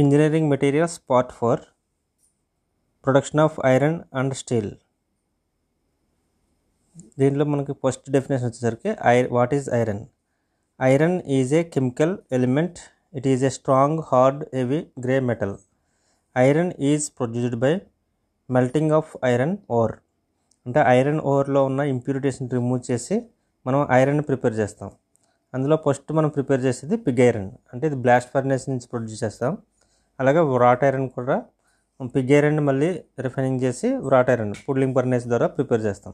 Engineering materials part four production of iron and steel దీంట్లో మనకి first definition వచ్చేసరికి I what is iron iron is a chemical element it is a strong hard heavy grey metal iron is produced by melting of iron ore అంటే iron ఓర్లో ఉన్న ఇంప్యూరిటీస్ని remove చేసి మనం iron prepare చేస్తాం అందులో first మనం ప్రిపేర్ చేసేది పిగ్ ఐరన్ అంటే ఇది బ్లాస్ట్ ఫర్నేస్ నుంచి ప్రొడ్యూస్ చేస్తాం అలాగే వ్రాట్ ఐరన్ కూడా పిగ్ ఐరన్ మళ్ళీ రిఫైనింగ్ చేసి వ్రాట్ ఐరన్ పుడ్లింగ్ పర్నేస్ ద్వారా ప్రిపేర్ చేస్తాం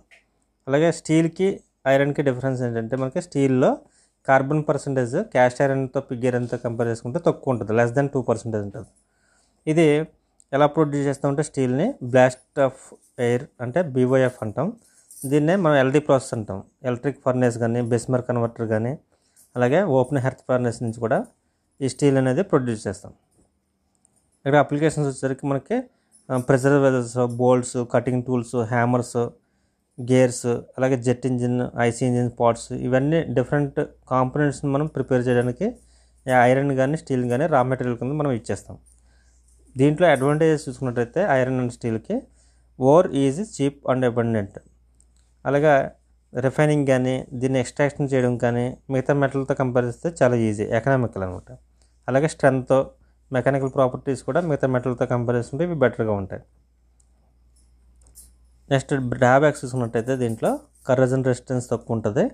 అలాగే స్టీల్కి ఐరన్కి డిఫరెన్స్ ఏంటంటే మనకి స్టీల్లో కార్బన్ పర్సంటేజ్ క్యాస్ట్ ఐరన్తో పిగ్ ఐరన్తో కంపేర్ చేసుకుంటే తక్కువ ఉంటుంది లెస్ దెన్ టూ పర్సెంటేజ్ ఉంటుంది ఇది ఎలా ప్రొడ్యూస్ చేస్తామంటే స్టీల్ని బ్లాస్ట్ ఆఫ్ ఎయిర్ అంటే బీవోఎఫ్ అంటాం దీన్నే మనం ఎల్డీ ప్రాసెస్ అంటాం ఎలక్ట్రిక్ ఫర్నేస్ కానీ బెస్మర్ కన్వర్టర్ కానీ అలాగే ఓపెన్ హెర్త్ ఫర్నేస్ నుంచి కూడా ఈ స్టీల్ అనేది ప్రొడ్యూస్ చేస్తాం ఇవి అప్లికేషన్స్ వచ్చేసరికి మనకి pressure vessels bolts cutting tools hammers gears అలాగే jet engine IC engine parts ఇవన్నీ డిఫరెంట్ కాంపోనెంట్స్ని మనం ప్రిపేర్ చేయడానికి ఐరన్ కానీ స్టీల్ కానీ రా మెటీరియల్ కింద మనం ఇచ్చేస్తాం దీంట్లో అడ్వాంటేజెస్ చూసుకున్నట్టయితే ఐరన్ అండ్ స్టీల్కి ore easy cheap and abundant అలాగే రిఫైనింగ్ కానీ దీన్ని ఎక్స్ట్రాక్షన్ చేయడం కానీ మిగతా మెటల్తో కంపేర్ చేస్తే చాలా ఈజీ ఎకనామికల్ అనమాట అలాగే స్ట్రెంగ్త్ మెకానికల్ ప్రాపర్టీస్ కూడా మిగతా మెటల్తో కంపేర్ చేసుకుంటే ఇవి బెటర్గా ఉంటాయి నెక్స్ట్ డ్రాబ్యాక్స్ చూసుకున్నట్టయితే దీంట్లో కర్రజన్ రెసిస్టెన్స్ తక్కువ ఉంటుంది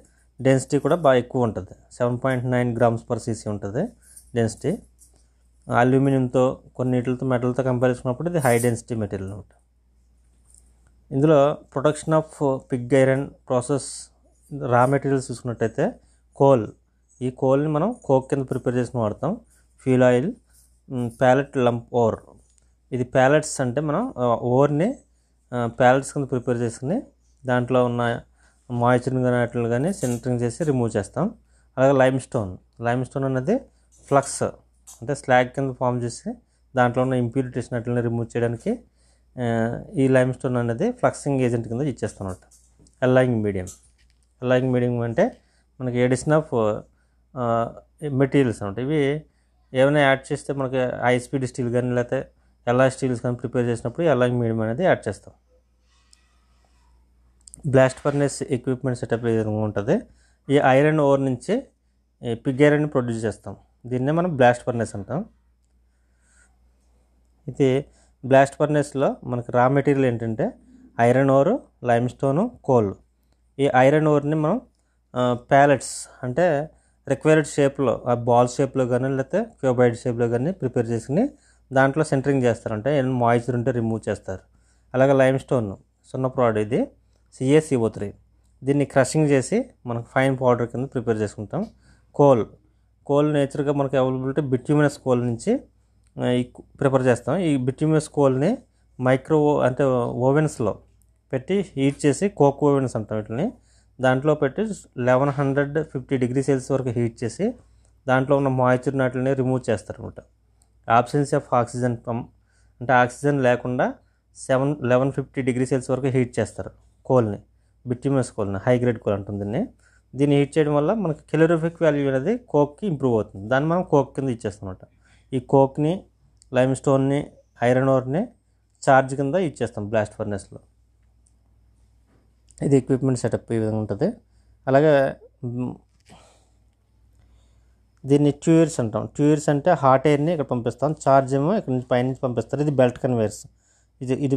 డెన్సిటీ కూడా బాగా ఎక్కువ ఉంటుంది seven point nine grams per cc ఉంటుంది డెన్సిటీ అల్యూమినియంతో కొన్నిటితో మెటల్తో కంపేర్ చేసుకున్నప్పుడు ఇది హై డెన్సిటీ మెటీరియల్ ఉంటుంది ఇందులో production of pig iron process raw materials చూసుకున్నట్టయితే కోల్ ఈ కోల్ని మనం కోక్ కింద ప్రిపేర్ చేసిన వాడతాం fuel oil pellet lump ore ఇది ప్యాలెట్స్ అంటే మనం ఓర్ని ప్యాలెట్స్ కింద ప్రిపేర్ చేసుకుని దాంట్లో ఉన్న మాయిచరింగ్ కానీ వాటిని కానీ సెంటరింగ్ చేసి రిమూవ్ చేస్తాం అలాగే లైమ్ స్టోన్ లైమ్ స్టోన్ అనేది ఫ్లక్స్ అంటే స్లాగ్ కింద ఫామ్ చేసి దాంట్లో ఉన్న ఇంప్యూరిటీస్ వాటిని రిమూవ్ చేయడానికి ఈ లైమ్ స్టోన్ అనేది ఫ్లక్సింగ్ ఏజెంట్ కింద అనమాట ఎల్లాయింగ్ మీడియం ఎల్లాయింగ్ మీడియం అంటే మనకి ఎడిషన్ ఆఫ్ మెటీరియల్స్ అనమాట ఇవి ఏమైనా యాడ్ చేస్తే మనకి హై స్పీడ్ స్టీల్ కానీ లేకపోతే ఎలా స్టీల్స్ కానీ ప్రిపేర్ చేసినప్పుడు ఎలా మీడియం అనేది యాడ్ చేస్తాం బ్లాస్ట్ ఫర్నెస్ ఎక్విప్మెంట్ సెటప్ ఏ విధంగా ఉంటుంది ఈ ఐరన్ ఓర్ నుంచి పిగ్ ఐరన్ ప్రొడ్యూస్ చేస్తాం దీన్నే మనం బ్లాస్ట్ ఫర్నెస్ అంటాం ఇది బ్లాస్ట్ ఫర్నెస్లో మనకి రా మెటీరియల్ ఏంటంటే iron ore limestone coal ఈ ఐరన్ ఓర్ని మనం ప్యాలెట్స్ అంటే రిక్వైర్డ్ షేప్లో ఆ బాల్ షేప్లో కానీ లేకపోతే క్యూబాయిడ్ షేప్లో కానీ ప్రిపేర్ చేసుకుని దాంట్లో సెంటరింగ్ అంటే ఏమైనా మాయిచర్ ఉంటే రిమూవ్ చేస్తారు అలాగే లైమ్ స్టోన్ సున్న ప్రాడ్ ఇది ఓ త్రీ దీన్ని క్రషింగ్ చేసి మనకు ఫైన్ పౌడర్ కింద ప్రిపేర్ చేసుకుంటాం కోల్ కోల్ నేచర్గా మనకు అవైలబిలిటీ బిట్యూమినస్ కోల్ నుంచి ప్రిపేర్ చేస్తాం ఈ బిట్యూమినస్ కోల్ని మైక్రో అంటే ఓవెన్స్లో పెట్టి హీట్ చేసి కోక్ ఓవెన్స్ అంటాం వీటిని దాంట్లో పెట్టి eleven hundred fifty degree Celsius వరకు హీట్ చేసి దాంట్లో ఉన్న మాయిశ్చర్ నాట్లని రిమూవ్ చేస్తారనమాట ఆబ్సెన్స్ ఆఫ్ ఆక్సిజన్ పంప్ అంటే ఆక్సిజన్ లేకుండా seven eleven fifty degree Celsius వరకు హీట్ చేస్తారు కోల్ని బిట్యూమస్ కోల్ని హై గ్రేడ్ కోల్ అంటుంది దీన్ని హీట్ చేయడం వల్ల మనకి కెలోరిఫిక్ వాల్యూ అనేది కోక్కి ఇంప్రూవ్ అవుతుంది దాన్ని మనం కోక్ కింద ఇచ్చేస్తామన్నమాట ఈ కోక్ని లైమ్ స్టోన్ని ఐరన్ ఓర్ని ఛార్జ్ కింద ఇచ్చేస్తాం బ్లాస్ట్ ఫర్నెస్లో ఇది ఎక్విప్మెంట్ సెటప్ ఈ విధంగా ఉంటుంది అలాగే దీన్ని ట్యూయర్స్ అంటాం ట్యూయర్స్ అంటే హాట్ ఎయిర్ని ఇక్కడ పంపిస్తాం చార్జ్ ఏమో ఇక్కడ నుంచి పైనుంచి పంపిస్తారు ఇది బెల్ట్ కన్వేర్స్ ఇది ఇది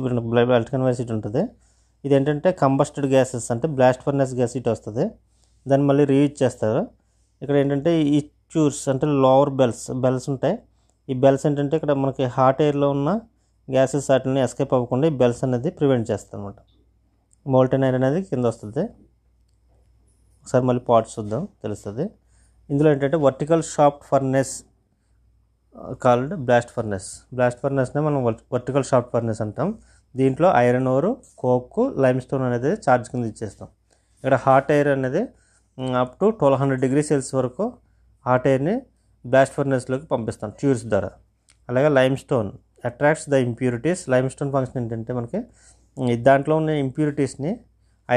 బెల్ట్ కన్వేర్స్ ఇటు ఉంటుంది ఇది ఏంటంటే కంబస్టెడ్ గ్యాసెస్ అంటే బ్లాస్ట్ ఫర్నెస్ గ్యాస్ ఇటు వస్తుంది దాన్ని మళ్ళీ రీయూజ్ చేస్తారు ఇక్కడ ఏంటంటే ఈ ట్యూర్స్ అంటే లోవర్ బెల్స్ బెల్స్ ఉంటాయి ఈ బెల్స్ ఏంటంటే ఇక్కడ మనకి హాట్ ఎయిర్లో ఉన్న గ్యాసెస్ వాటిని ఎస్కేప్ అవ్వకుండా ఈ బెల్స్ అనేది ప్రివెంట్ చేస్తాయి అనమాట మోల్టన్ ఐరన్ అనేది కింద వస్తుంది ఒకసారి మళ్ళీ పార్ట్స్ చూద్దాం తెలుస్తుంది ఇందులో ఏంటంటే vertical shaft furnace called blast furnace blast ఫర్నెస్నే మనం వర్టికల్ షాఫ్ట్ ఫర్నెస్ అంటాం దీంట్లో iron ore coke limestone అనేది ఛార్జ్ కింద ఇచ్చేస్తాం ఇక్కడ హాట్ ఎయిర్ అనేది up to twelve hundred degree Celsius వరకు హాట్ ఎయిర్ని బ్లాస్ట్ ఫర్నెస్లోకి పంపిస్తాం ట్యూర్స్ ద్వారా అలాగే limestone attracts the impurities limestone function ఏంటంటే మనకి దాంట్లో ఉన్న ఇంప్యూరిటీస్ని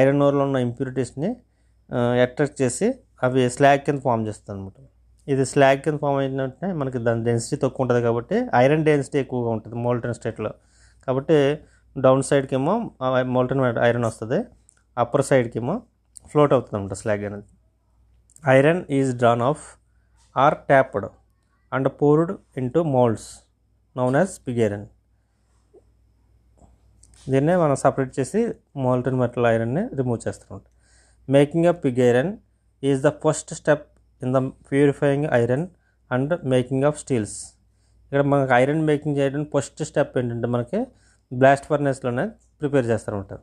ఐరన్ ఓర్లో ఉన్న ఇంప్యూరిటీస్ని అట్రాక్ట్ చేసి అవి స్లాగ్ కింద ఫామ్ చేస్తుంది అనమాట ఇది స్లాగ్ కింద ఫామ్ అయినట్టే మనకి దాని డెన్సిటీ తక్కువ ఉంటుంది కాబట్టి ఐరన్ డెన్సిటీ ఎక్కువగా ఉంటుంది మోల్టన్ స్టేట్లో కాబట్టి డౌన్ సైడ్కి ఏమో మోల్టన్ ఐరన్ వస్తుంది అప్పర్ సైడ్కి ఏమో ఫ్లోట్ అవుతుంది అనమాట స్లాగ్ అనేది iron is drawn off or tapped and poured into moulds known as pig iron దీన్నే మనం సపరేట్ చేసి మోల్టన్ మెటల్ ఐరన్ని రిమూవ్ చేస్తున్నాం making a pig iron is the first step in the purifying iron and making of steels ఇక్కడ మనకు iron making చేయడం first step ఏంటంటే మనకి బ్లాస్ట్ ఫర్నెస్లోనే ప్రిపేర్ ఉంటారు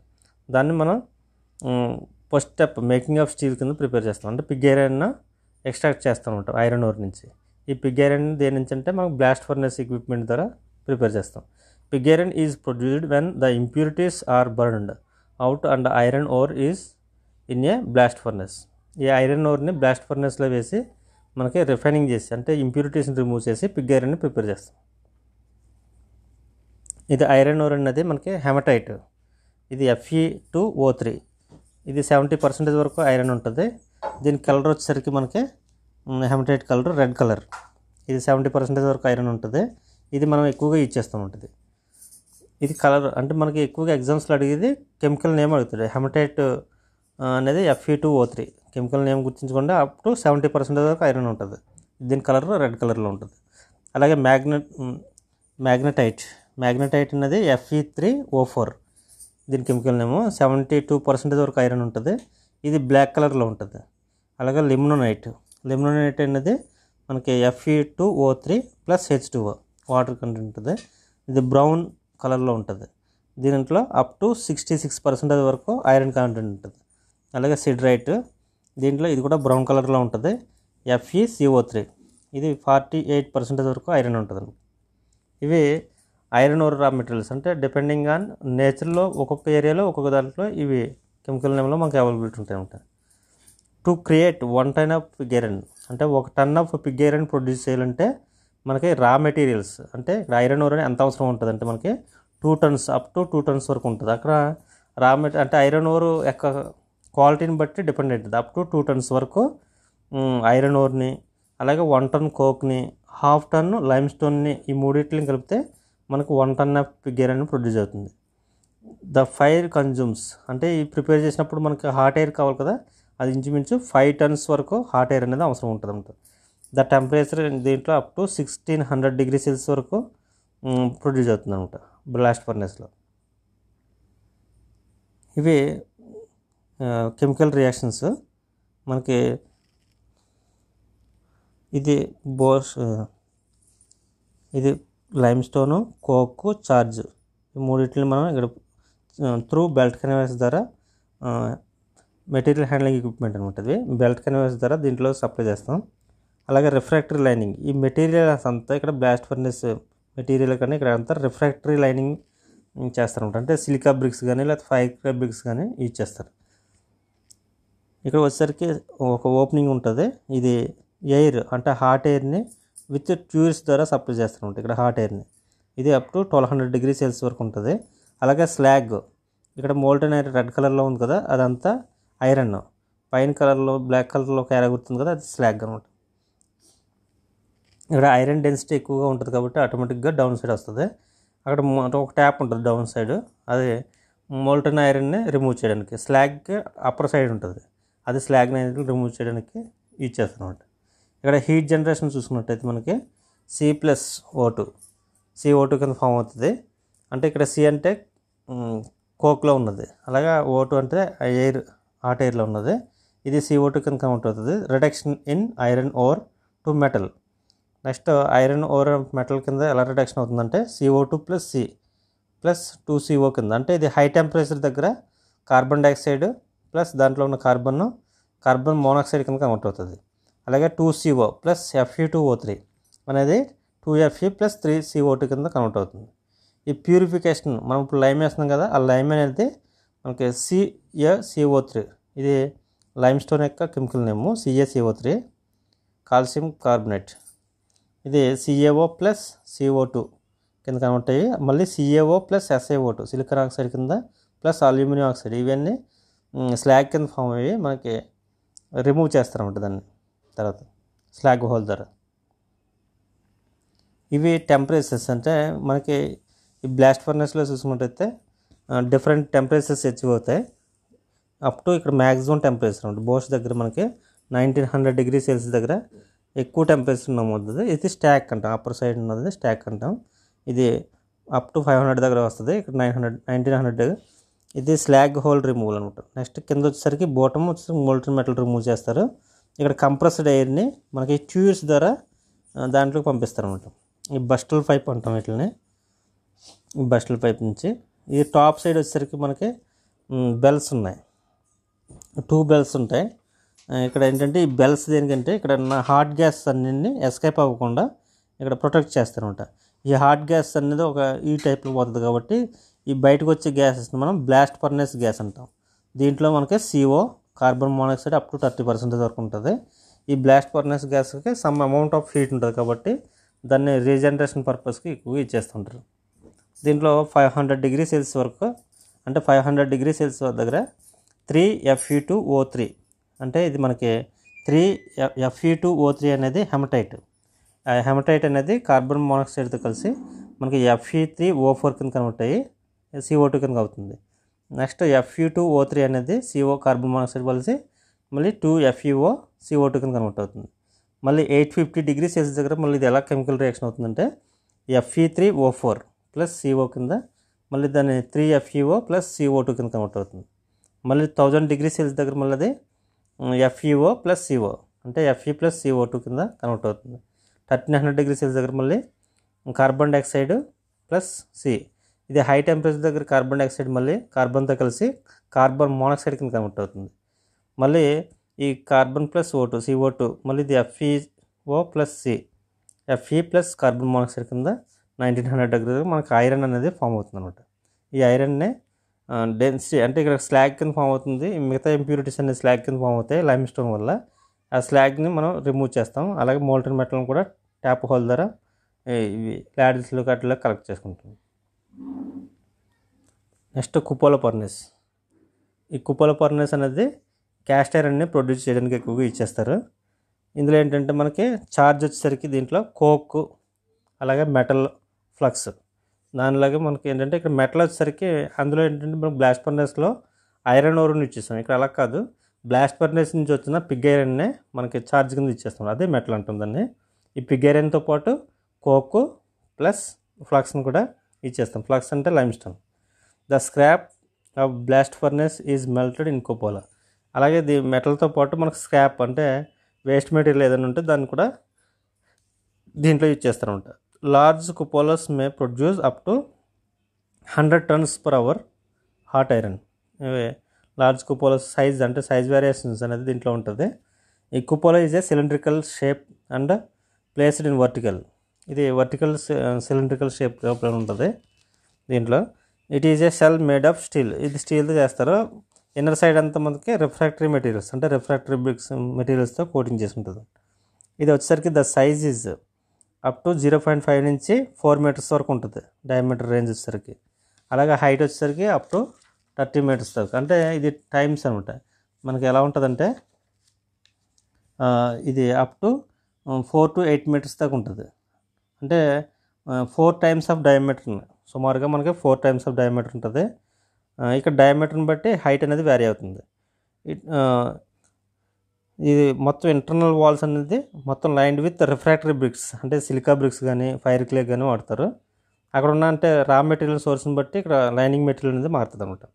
దాన్ని మనం first step making of steel కింద ప్రిపేర్ చేస్తాం అంటే పిగ్ ఐరన్ ఎక్స్ట్రాక్ట్ చేస్తాం ఉంటాం ఐరన్ ఓర్ నుంచి ఈ పిగ్ ఐరన్ దేని నుంచి అంటే మనం బ్లాస్ట్ ఫర్నెస్ ఎక్విప్మెంట్ ద్వారా ప్రిపేర్ చేస్తాం pig iron is produced when the impurities are burned out and iron ore is in a blast furnace ఈ ఐరన్ ఓర్ని బ్లాస్ట్ ఫర్నెస్లో వేసి మనకి రిఫైనింగ్ చేసి అంటే ఇంప్యూరిటీస్ని రిమూవ్ చేసి పిగ్ ఐరన్ని ప్రిపేర్ చేస్తాం ఇది ఐరన్ ఓర్ అన్నది మనకి హెమటైట్ ఇది ఎఫ్ఈ టూ ఓ త్రీ ఇది సెవెంటీ పర్సెంటేజ్ వరకు ఐరన్ ఉంటుంది దీని కలర్ వచ్చేసరికి మనకి హెమటైట్ కలర్ రెడ్ కలర్ ఇది సెవెంటీ పర్సెంటేజ్ వరకు ఐరన్ ఉంటుంది ఇది మనం ఎక్కువగా యూజ్ చేస్తూ ఉంటుంది ఇది కలర్ అంటే మనకి ఎక్కువగా ఎగ్జామ్స్లో అడిగేది కెమికల్ నేమ్ అడుగుతుంది హెమటైట్ అనేది FE two O three chemical name గుర్తించకుండా అప్ టు సెవెంటీ పర్సెంటేజ్ వరకు ఐరన్ ఉంటుంది దీని కలర్ రెడ్ కలర్లో ఉంటుంది అలాగే మ్యాగ్నెట్ మ్యాగ్నెటైట్ మ్యాగ్నెటైట్ అనేది ఎఫ్ఈ త్రీ ఓ ఫోర్ దీని chemical name seventy two percentage వరకు ఐరన్ ఉంటుంది ఇది బ్లాక్ కలర్లో ఉంటుంది అలాగే లిమ్నోనైట్ లెమినేట్ అనేది మనకి FE two O three plus H two O water content ఉంటుంది ఇది బ్రౌన్ కలర్లో ఉంటుంది దీనిలో up to sixty six percentage వరకు ఐరన్ కంటెంట్ ఉంటుంది అలాగే సిడ్రైట్ దీంట్లో ఇది కూడా బ్రౌన్ కలర్లో ఉంటుంది ఎఫ్ఈ సిఓ త్రీ ఇది ఫార్టీ ఎయిట్ పర్సెంటేజ్ వరకు ఐరన్ ఉంటుంది ఇవి ఐరన్ ఓర్ రా మెటీరియల్స్ అంటే డిపెండింగ్ ఆన్ నేచర్లో ఒక్కొక్క ఏరియాలో ఒక్కొక్క దాంట్లో ఇవి కెమికల్ నేమ్లో మనకు అవైలబిలిటీ ఉంటాయి ఉంటాయి to create one ton of pig iron అంటే ఒక టన్ ఆఫ్ పిగ్గేరన్ ప్రొడ్యూస్ చేయాలంటే మనకి రా మెటీరియల్స్ అంటే ఐరన్ ఓర్ అని ఎంత అవసరం ఉంటుంది అంటే మనకి two tons up to two tons వరకు ఉంటుంది అక్కడ రా మెటీ అంటే ఐరన్ ఓర్ యొక్క క్వాలిటీని బట్టి డిపెండ్ అవుతుంది అప్ టు టూ టన్స్ వరకు ఐరన్ ఓర్ని అలాగే వన్ టన్ కోక్ని హాఫ్ టన్ లైమ్ స్టోన్ని ఈ మూడింటిని కలిపితే మనకు వన్ టన్ ఆఫ్ పిగ్గేర్ అని ప్రొడ్యూస్ అవుతుంది ద ఫైర్ కన్జ్యూమ్స్ అంటే ఈ ప్రిపేర్ చేసినప్పుడు మనకి హాట్ ఎయిర్ కావాలి కదా అది ఇంచుమించు ఫైవ్ టన్స్ వరకు హాట్ ఎయిర్ అనేది అవసరం ఉంటుంది అనమాట ద టెంపరేచర్ దీంట్లో up to sixteen hundred degree Celsius వరకు ప్రొడ్యూస్ అవుతుంది అనమాట బ్లాస్ట్ ఫర్నెస్లో ఇవి కెమికల్ రియాక్షన్స్ మనకి ఇది బోస్ ఇది లైమ్ స్టోను కోక్ చార్జ్ ఈ మూడింటిని మనం ఇక్కడ త్రూ బెల్ట్ కన్వేయర్స్ ద్వారా మెటీరియల్ హ్యాండ్లింగ్ ఎక్విప్మెంట్ అనమాట ఇది బెల్ట్ కన్వేస్ ద్వారా దీంట్లో సప్లై చేస్తాం అలాగే రిఫ్రాక్టరీ లైనింగ్ ఈ మెటీరియల్ అంతా ఇక్కడ బ్లాస్ట్ ఫర్నెస్ మెటీరియల్ కానీ ఇక్కడ అంతా రిఫ్రాక్టరీ లైనింగ్ చేస్తారనమాట అంటే సిలికా బ్రిక్స్ కానీ లేకపోతే ఫైవ్ బ్రిక్స్ కానీ యూజ్ చేస్తారు ఇక్కడ వచ్చేసరికి ఒక ఓపెనింగ్ ఉంటుంది ఇది ఎయిర్ అంటే హాట్ ఎయిర్ని విత్ ట్యూర్స్ ద్వారా సప్లై చేస్తారనమాట ఇక్కడ హాట్ ఎయిర్ని ఇది up to twelve hundred degree Celsius వరకు ఉంటుంది అలాగే స్లాగ్ ఇక్కడ మోల్టన్ ఎయిర్ రెడ్ కలర్లో ఉంది కదా అదంతా ఐరన్ పైన కలర్లో బ్లాక్ కలర్లో ఒక ఎలా గుర్తుంది కదా అది స్లాగ్ అనమాట ఇక్కడ ఐరన్ డెన్సిటీ ఎక్కువగా ఉంటుంది కాబట్టి ఆటోమేటిక్గా డౌన్ సైడ్ వస్తుంది అక్కడ ఒక ట్యాప్ ఉంటుంది డౌన్ సైడ్ అది మోల్టన్ ఐరన్ని రిమూవ్ చేయడానికి స్లాగ్ అప్పర్ సైడ్ ఉంటుంది అది స్లాగ్ అనేది రిమూవ్ చేయడానికి యూజ్ అనమాట ఇక్కడ హీట్ జనరేషన్ చూసుకున్నట్టయితే మనకి C plus O two C O two కింద ఫామ్ అవుతుంది అంటే ఇక్కడ సి అంటే కోక్లో ఉన్నది అలాగా ఓటు అంటే ఎయిర్ ఆ టైర్లో ఉన్నది ఇది సిఓ టూ కింద కౌంట్ అవుతుంది reduction in iron ore to metal next iron ore metal కింద ఎలా రిడక్షన్ అవుతుందంటే CO two plus C plus two CO కింద అంటే ఇది హై టెంపరేచర్ దగ్గర కార్బన్ డైఆక్సైడ్ ప్లస్ దాంట్లో ఉన్న కార్బన్ కార్బన్ మోనాక్సైడ్ కింద కౌంట్ అవుతుంది అలాగే two CO plus FE two O three అనేది two FE plus three CO two కింద కన్వర్ట్ అవుతుంది ఈ ప్యూరిఫికేషన్ మనం ఇప్పుడు లైమ్ వేస్తున్నాం కదా ఆ లైమ్ అనేది మనకి సి సిఓ త్రీ ఇది లైమ్ స్టోన్ యొక్క chemical name CACO three calcium carbonate ఇది సిఏఓ ప్లస్ సిఓ టూ కింద కనబడతాయి మళ్ళీ CAO plus SAO two silicon oxide కింద ప్లస్ అల్యూమినియం ఆక్సైడ్ ఇవన్నీ స్లాగ్ కింద ఫామ్ అయ్యి మనకి రిమూవ్ చేస్తారన్నమాట దాన్ని తర్వాత స్లాగ్ హోల్ ద్వారా ఇవి టెంపరేచర్స్ అంటే మనకి ఈ బ్లాస్ట్ ఫర్నెస్లో చూసుకున్నట్టయితే డిఫరెంట్ టెంపరేచర్స్ హెచ్చిపోతాయి అప్ టు ఇక్కడ మ్యాక్సిమం టెంపరేచర్ ఉంటుంది బోస్ దగ్గర మనకి నైన్టీన్ హండ్రెడ్ డిగ్రీ సెల్సియస్ దగ్గర ఎక్కువ టెంపరేచర్ నమ్ముతుంది ఇది స్టాక్ అంటాం అప్పర్ సైడ్ ఉన్నది స్టాక్ అంటాం ఇది అప్ టు ఫైవ్ హండ్రెడ్ దగ్గర వస్తుంది ఇక్కడ నైన్ హండ్రెడ్ నైన్టీన్ హండ్రెడ్ ఇది స్లాగ్ హోల్ రిమూవల్ అనమాట నెక్స్ట్ కింద వచ్చేసరికి బోటమ్ వచ్చేసరికి మోల్టన్ మెటల్ రిమూవ్ చేస్తారు ఇక్కడ కంప్రెస్డ్ ఎయిర్ని మనకి ట్యూబ్స్ ద్వారా దాంట్లోకి పంపిస్తారు అనమాట ఈ బస్టల్ పైప్ అంటాం వీటిని బస్టల్ పైప్ నుంచి ఇది టాప్ సైడ్ వచ్చేసరికి మనకి బెల్స్ ఉన్నాయి టూ బెల్స్ ఉంటాయి ఇక్కడ ఏంటంటే ఈ బెల్స్ దేనికంటే ఇక్కడ హార్ట్ గ్యాస్ అన్నీ ఎస్కేప్ అవ్వకుండా ఇక్కడ ప్రొటెక్ట్ చేస్తారనమాట ఈ హార్ట్ గ్యాస్ అనేది ఒక ఈ టైప్లో పోతుంది కాబట్టి ఈ బయటకు వచ్చే గ్యాసెస్ని మనం బ్లాస్ట్ ఫర్నెస్ గ్యాస్ అంటాం దీంట్లో మనకి CO carbon monoxide up to thirty percentage వరకు ఉంటుంది ఈ బ్లాస్ట్ ఫర్నెస్ గ్యాస్కి సమ్ అమౌంట్ ఆఫ్ హీట్ ఉంటుంది కాబట్టి దాన్ని రీజనరేషన్ పర్పస్కి ఎక్కువ ఇచ్చేస్తుంటారు దీంట్లో ఫైవ్ హండ్రెడ్ డిగ్రీ సెల్సియస్ వరకు అంటే ఫైవ్ హండ్రెడ్ డిగ్రీ సెల్సియస్ దగ్గర three FE two O three అంటే ఇది మనకి three FE two O three అనేది హెమటైట్ హెమటైట్ అనేది కార్బన్ మోనాక్సైడ్తో కలిసి మనకి ఎఫ్ఈ త్రీ ఓ ఫోర్ కింద కన్వర్ట్ అయ్యి సిఓ టూ కింద అవుతుంది next FE two O three అనేది సిఓ కార్బన్ మోనాక్సైడ్ కలిసి మళ్ళీ టూ ఎఫ్ఈఓ సిఓ టూ కింద కన్వర్ట్ అవుతుంది మళ్ళీ ఎయిట్ ఫిఫ్టీ డిగ్రీ సెల్సియస్ దగ్గర మళ్ళీ ఇది ఎలా కెమికల్ రియాక్షన్ అవుతుందంటే FE three O four plus CO కింద మళ్ళీ దాన్ని three FEO plus CO two కింద కన్వర్ట్ అవుతుంది మళ్ళీ థౌజండ్ డిగ్రీ సెల్స్ దగ్గర మళ్ళీ అది ఎఫ్ఈఓ ప్లస్ సిఓ అంటే ఎఫ్ఈ ప్లస్ సిఓ టూ కింద కన్వర్ట్ అవుతుంది థర్టీన్ హండ్రెడ్ డిగ్రీ సెల్స్ దగ్గర మళ్ళీ కార్బన్ డైఆక్సైడ్ ప్లస్ సి ఇది హై టెంపరేచర్ దగ్గర కార్బన్ డైఆక్సైడ్ మళ్ళీ కార్బన్తో కలిసి కార్బన్ మోనాక్సైడ్ కింద కన్వర్ట్ అవుతుంది మళ్ళీ ఈ carbon plus O two CO two మళ్ళీ ఇది FEO plus C FE plus carbon monoxide కింద నైన్టీన్ హండ్రెడ్ దగ్గర మనకు ఐరన్ అనేది ఫామ్ అవుతుంది అనమాట ఈ ఐరన్నే డెన్సిటీ అంటే ఇక్కడ స్లాగ్ కింద ఫామ్ అవుతుంది మిగతా ఇంప్యూరిటీస్ అనేది స్లాగ్ కింద ఫామ్ అవుతాయి లైమ్ స్టోన్ వల్ల ఆ స్లాగ్ని మనం రిమూవ్ చేస్తాం అలాగే మోల్టన్ మెటల్ని కూడా ట్యాప్ హోల్ ద్వారా ఇవి ల్యాడల్స్లో అట్లా కలెక్ట్ చేసుకుంటాం నెక్స్ట్ కుప్పల పర్నెస్ ఈ కుప్పల పర్నెస్ అనేది క్యాస్ట్ ఐరన్ని ప్రొడ్యూస్ చేయడానికి ఎక్కువగా ఇచ్చేస్తారు ఇందులో ఏంటంటే మనకి ఛార్జ్ వచ్చేసరికి దీంట్లో కోక్ అలాగే మెటల్ ఫ్లక్స్ దానిలాగే మనకి ఏంటంటే ఇక్కడ మెటల్ వచ్చేసరికి అందులో ఏంటంటే మనం బ్లాస్ట్ ఫర్నెస్లో ఐరన్ ఓర్ ఇచ్చేస్తాం ఇక్కడ అలా కాదు బ్లాస్ట్ ఫర్నెస్ నుంచి వచ్చిన పిగ్ ఐరన్నే మనకి ఛార్జ్ కింద ఇచ్చేస్తాం అదే మెటల్ అంటుందండి ఈ పిగ్ ఐరన్తో పాటు కోక్ ప్లస్ ఫ్లక్స్ని కూడా ఇచ్చేస్తాం ఫ్లక్స్ అంటే limestone the scrap of blast furnace is melted in cupola అలాగే ది మెటల్తో పాటు మనకు స్క్రాప్ అంటే వేస్ట్ మెటీరియల్ ఏదైనా ఉంటే దాన్ని కూడా దీంట్లో యూజ్ చేస్తూ ఉంటారు large cupolas may produce up to hundred tons per hour hot iron large cupolas size అంటే సైజ్ వేరియేషన్స్ అనేది దీంట్లో ఉంటుంది ఈ cupola is a cylindrical shape and placed in vertical ఇది వర్టికల్ సిలిండ్రికల్ షేప్ ఉంటుంది దీంట్లో it is a shell made of steel ఇది స్టీల్తో చేస్తారు ఇన్నర్ సైడ్ అంతా మందికి రిఫ్రాక్టరీ మెటీరియల్స్ అంటే రిఫ్రాక్టరీ బ్రిక్స్ మెటీరియల్స్తో కోటింగ్ చేసి ఉంటుంది ఇది వచ్చేసరికి the size is up to zero point five నుంచి ఫోర్ మీటర్స్ వరకు ఉంటుంది డయామీటర్ రేంజ్ వచ్చేసరికి అలాగే హైట్ వచ్చేసరికి అప్ టు థర్టీ మీటర్స్ వరకు అంటే ఇది టైమ్స్ అనమాట మనకి ఎలా ఉంటుందంటే ఇది up to four to eight metres దాకా ఉంటుంది అంటే ఫోర్ టైమ్స్ ఆఫ్ డయామీటర్ సుమారుగా మనకి ఫోర్ టైమ్స్ ఆఫ్ డయామీటర్ ఉంటుంది ఇక్కడ డయామీటర్ని బట్టి హైట్ అనేది వ్యారీ అవుతుంది ఇది మొత్తం ఇంటర్నల్ వాల్స్ అనేది మొత్తం లైన్డ్ విత్ రిఫ్రాక్టరీ బ్రిక్స్ అంటే సిలికా బ్రిక్స్ కానీ ఫైర్ క్లే కానీ వాడతారు అక్కడ ఉన్న అంటే రా మెటీరియల్ సోర్స్ని బట్టి ఇక్కడ లైనింగ్ మెటీరియల్ అనేది మారుతుంది అనమాట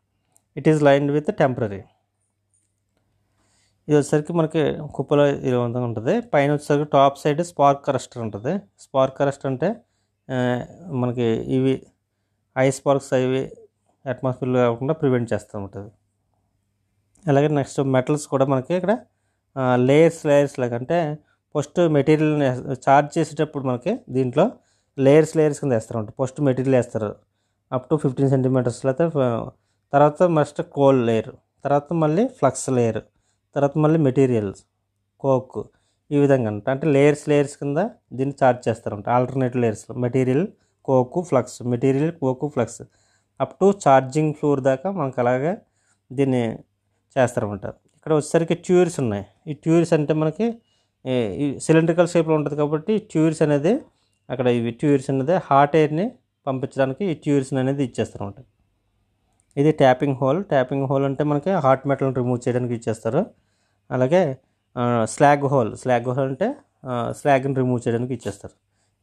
it is lined with temporary ఇది వచ్చేసరికి మనకి కుప్పలో ఇది ఉంటుంది పైన వచ్చేసరికి టాప్ సైడ్ స్పార్క్ కరెస్టర్ ఉంటుంది స్పార్క్ కరెస్టర్ అంటే మనకి ఇవి ఐ స్పార్క్స్ అవి అట్మాస్ఫియర్లో కాకుండా ప్రివెంట్ చేస్తూ ఉంటుంది అలాగే నెక్స్ట్ మెటల్స్ కూడా మనకి ఇక్కడ లేయర్స్ లేయర్స్ లాగా అంటే ఫస్ట్ మెటీరియల్ ఛార్జ్ చేసేటప్పుడు మనకి దీంట్లో లేయర్స్ లేయర్స్ కింద వేస్తారు అంట ఫస్ట్ మెటీరియల్ వేస్తారు అప్ టు ఫిఫ్టీన్ సెంటీమీటర్స్ లేకపోతే తర్వాత మస్ట్ కోల్ లేయర్ తర్వాత మళ్ళీ ఫ్లక్స్ లేయర్ తర్వాత మళ్ళీ మెటీరియల్స్ కోక్ ఈ విధంగా అంట అంటే లేయర్స్ లేయర్స్ కింద దీన్ని చేస్తారు చేస్తారంట alternate layers material coke flux material coke flux up to charging floor దాకా మనకు అలాగే దీన్ని చేస్తారన్నమాట ఇక్కడ వచ్చేసరికి ట్యూర్స్ ఉన్నాయి ఈ ట్యూర్స్ అంటే మనకి సిలిండ్రికల్ షేప్లో ఉంటుంది కాబట్టి ట్యూర్స్ అనేది అక్కడ ఇవి ట్యూర్స్ అనేది హాట్ ఎయిర్ని పంపించడానికి ఈ ట్యూర్స్ అనేది ఇచ్చేస్తారు ఉంటాయి ఇది ట్యాపింగ్ హోల్ ట్యాపింగ్ హోల్ అంటే మనకి హాట్ మెటల్ని రిమూవ్ చేయడానికి ఇచ్చేస్తారు అలాగే స్లాగ్ హోల్ స్లాగ్ హోల్ అంటే స్లాగ్ని రిమూవ్ చేయడానికి ఇచ్చేస్తారు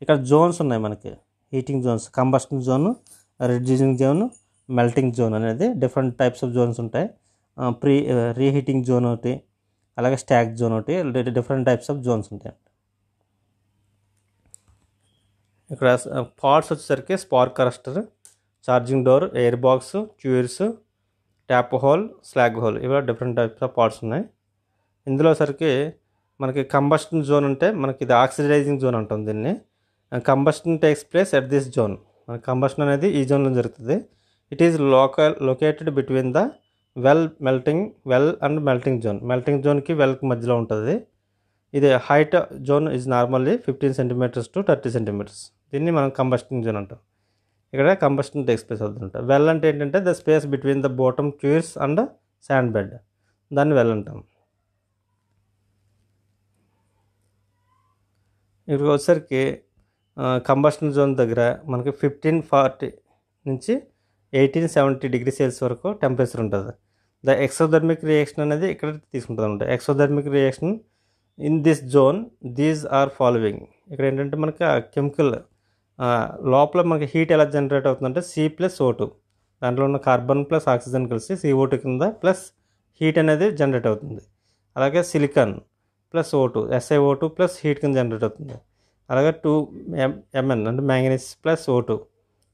ఇక్కడ జోన్స్ ఉన్నాయి మనకి heating zones combustion zone reducing zone melting zone అనేది డిఫరెంట్ టైప్స్ ఆఫ్ జోన్స్ ఉంటాయి ప్రీ రీహీటింగ్ జోన్ ఒకటి అలాగే స్టాక్ జోన్ ఒకటి డిఫరెంట్ టైప్స్ ఆఫ్ జోన్స్ ఉంటాయి ఇక్కడ పార్ట్స్ వచ్చేసరికి spark arrester charging door air box tuyeres tap hole slag hole ఇవి different types of parts ఉన్నాయి ఇందులో సరికి మనకి కంబస్టన్ జోన్ అంటే మనకి ఇది ఆక్సిడైజింగ్ జోన్ అంటాం దీన్ని combustion takes place at this zone combustion అనేది ఈ జోన్లో జరుగుతుంది it is local located between the well melting well and melting zone melting జోన్కి వెల్కి మధ్యలో ఉంటుంది ఇది height zone is normally fifteen centimetres to thirty centimetres దీన్ని మనం కంబస్టింగ్ జోన్ అంటాం ఇక్కడ కంబస్టింగ్ టెక్స్ స్పేస్ అవుతుంటాం వెల్ అంటే ఏంటంటే the space between the bottom tuyeres and sand bed దాన్ని వెల్ అంటాం ఇక్కడికి వచ్చేసరికి కంబస్టింగ్ జోన్ దగ్గర మనకి ఫిఫ్టీన్ ఫార్టీ నుంచి ఎయిటీన్ సెవెంటీ డిగ్రీ సెల్స్ వరకు టెంపరేచర్ ఉంటుంది ద ఎక్సోధర్మిక్ రియాక్షన్ అనేది ఇక్కడ తీసుకుంటుంది అనమాట exothermic reaction in this zone these are following ఇక్కడ ఏంటంటే మనకి కెమికల్ లోపల మనకి హీట్ ఎలా జనరేట్ అవుతుందంటే సి ప్లస్ ఓ టూ దాంట్లో ఉన్న కార్బన్ ప్లస్ ఆక్సిజన్ కలిసి సి ఓటు కింద ప్లస్ హీట్ అనేది జనరేట్ అవుతుంది అలాగే silicon plus O two SI SIO two plus heat కింద జనరేట్ అవుతుంది అలాగే టూ ఎంఎన్ అంటే మ్యాంగనీస్ ప్లస్ ఓ టూ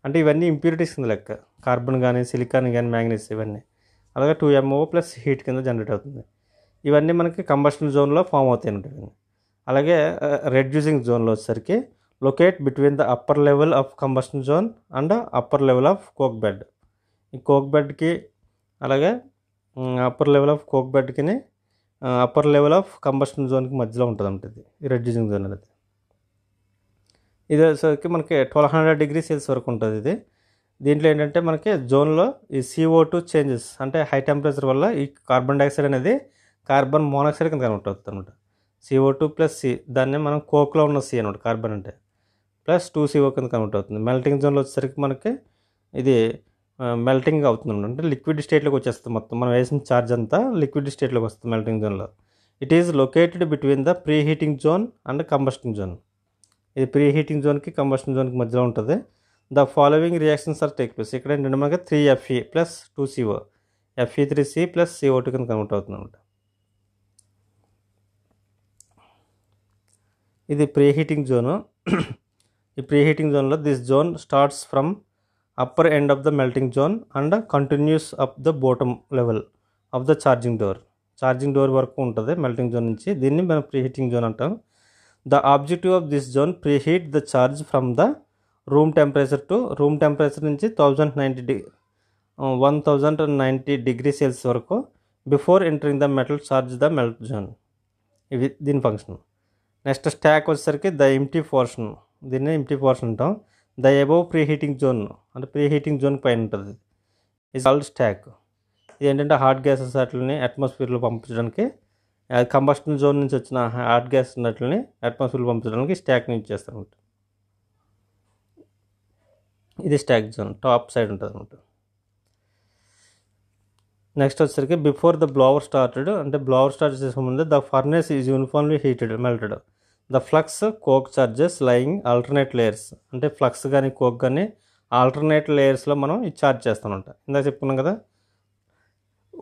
అంటే ఇవన్నీ ఇంప్యూరిటీస్ కింద లెక్క కార్బన్ కానీ సిలికాన్ కానీ మ్యాంగనీస్ ఇవన్నీ అలాగే టూ ఎంఓ ప్లస్ హీట్ కింద జనరేట్ అవుతుంది ఇవన్నీ మనకి కంబస్టన్ జోన్లో ఫామ్ అవుతాయి ఉంటుంది అలాగే రెడ్యూసింగ్ జోన్లో వచ్చేసరికి locate between the upper level of combustion zone and upper level of coke bed ఈ కోక్ బెడ్కి అలాగే అప్పర్ లెవెల్ ఆఫ్ కోక్ బెడ్కి అప్పర్ లెవెల్ ఆఫ్ కంబస్టన్ జోన్కి మధ్యలో ఉంటుంది ఉంటుంది ఈ రెడ్యూసింగ్ జోన్ అనేది ఇది వచ్చేసరికి మనకి ట్వెల్వ్ హండ్రెడ్ డిగ్రీ సెల్స్ వరకు ఉంటుంది ఇది దీంట్లో ఏంటంటే మనకి జోన్లో ఈ సిఓ టూ చేంజెస్ అంటే హై టెంపరేచర్ వల్ల ఈ కార్బన్ డైఆక్సైడ్ అనేది కార్బన్ మోనాక్సైడ్ కింద అవుతుంది అనమాట సిఓ టూ ప్లస్ సి దాన్ని మనం కోక్లో ఉన్న సి అనమాట కార్బన్ అంటే ప్లస్ టూ సిఓ కింద కన్వర్ట్ అవుతుంది మెల్టింగ్ జోన్లో వచ్చేసరికి మనకి ఇది మెల్టింగ్ అవుతుంది అంటే లిక్విడ్ స్టేట్లోకి వచ్చేస్తుంది మొత్తం మనం వేసిన ఛార్జ్ అంతా లిక్విడ్ స్టేట్లోకి వస్తుంది మెల్టింగ్ జోన్లో it is located between the pre heating zone and combusting zone ఇది ప్రీ హీటింగ్ జోన్కి కంబస్టింగ్ జోన్కి మధ్యలో ఉంటుంది the following reactions are take place ఇక్కడ ఏంటంటే మనకి three FE plus two CO FE three C plus CO two కింద convert అవుతుందన్నమాట ఇది ప్రీ హీటింగ్ జోను ఈ ప్రీ హీటింగ్ జోన్లో this zone starts from upper end of the melting zone and continues up the bottom level of the charging door charging door వరకు ఉంటుంది melting zone నుంచి దీన్ని మనం ప్రీ హీటింగ్ జోన్ అంటాం the objective of this zone pre heat the charge from the room temperature to room temperature నుంచి thousand ninety D one thousand ninety degree Celsius వరకు before entering the metal charge the melt zone ఇవి దీని function next stack వచ్చేసరికి the empty portion దీన్ని empty portion అంటాం the above pre heating zone అంటే pre heating zone పైన ఉంటుంది is all stock ఇది ఏంటంటే హార్డ్ గ్యాసెస్ అట్లని అట్మాస్ఫియర్లో పంపించడానికి కంబస్టన్ జోన్ నుంచి వచ్చిన హార్డ్ గ్యాస్ ఉన్నట్లని అట్మాస్ఫియర్లో పంపించడానికి స్టాక్ని యూజ్ చేస్తారు ఇది స్టాక్ జోన్ టాప్ సైడ్ ఉంటుంది అనమాట నెక్స్ట్ వచ్చేసరికి బిఫోర్ ద బ్లవర్ స్టార్టెడ్ అంటే బ్లోవర్ స్టార్ట్ చేసే ముందు the furnace is uniformly heated melted the flux coke charges lying alternate layers అంటే ఫ్లక్స్ కానీ కోక్ కానీ ఆల్టర్నేట్ లేయర్స్లో మనం ఇది చార్జ్ చేస్తామంట ఇందాక చెప్పుకున్నాం కదా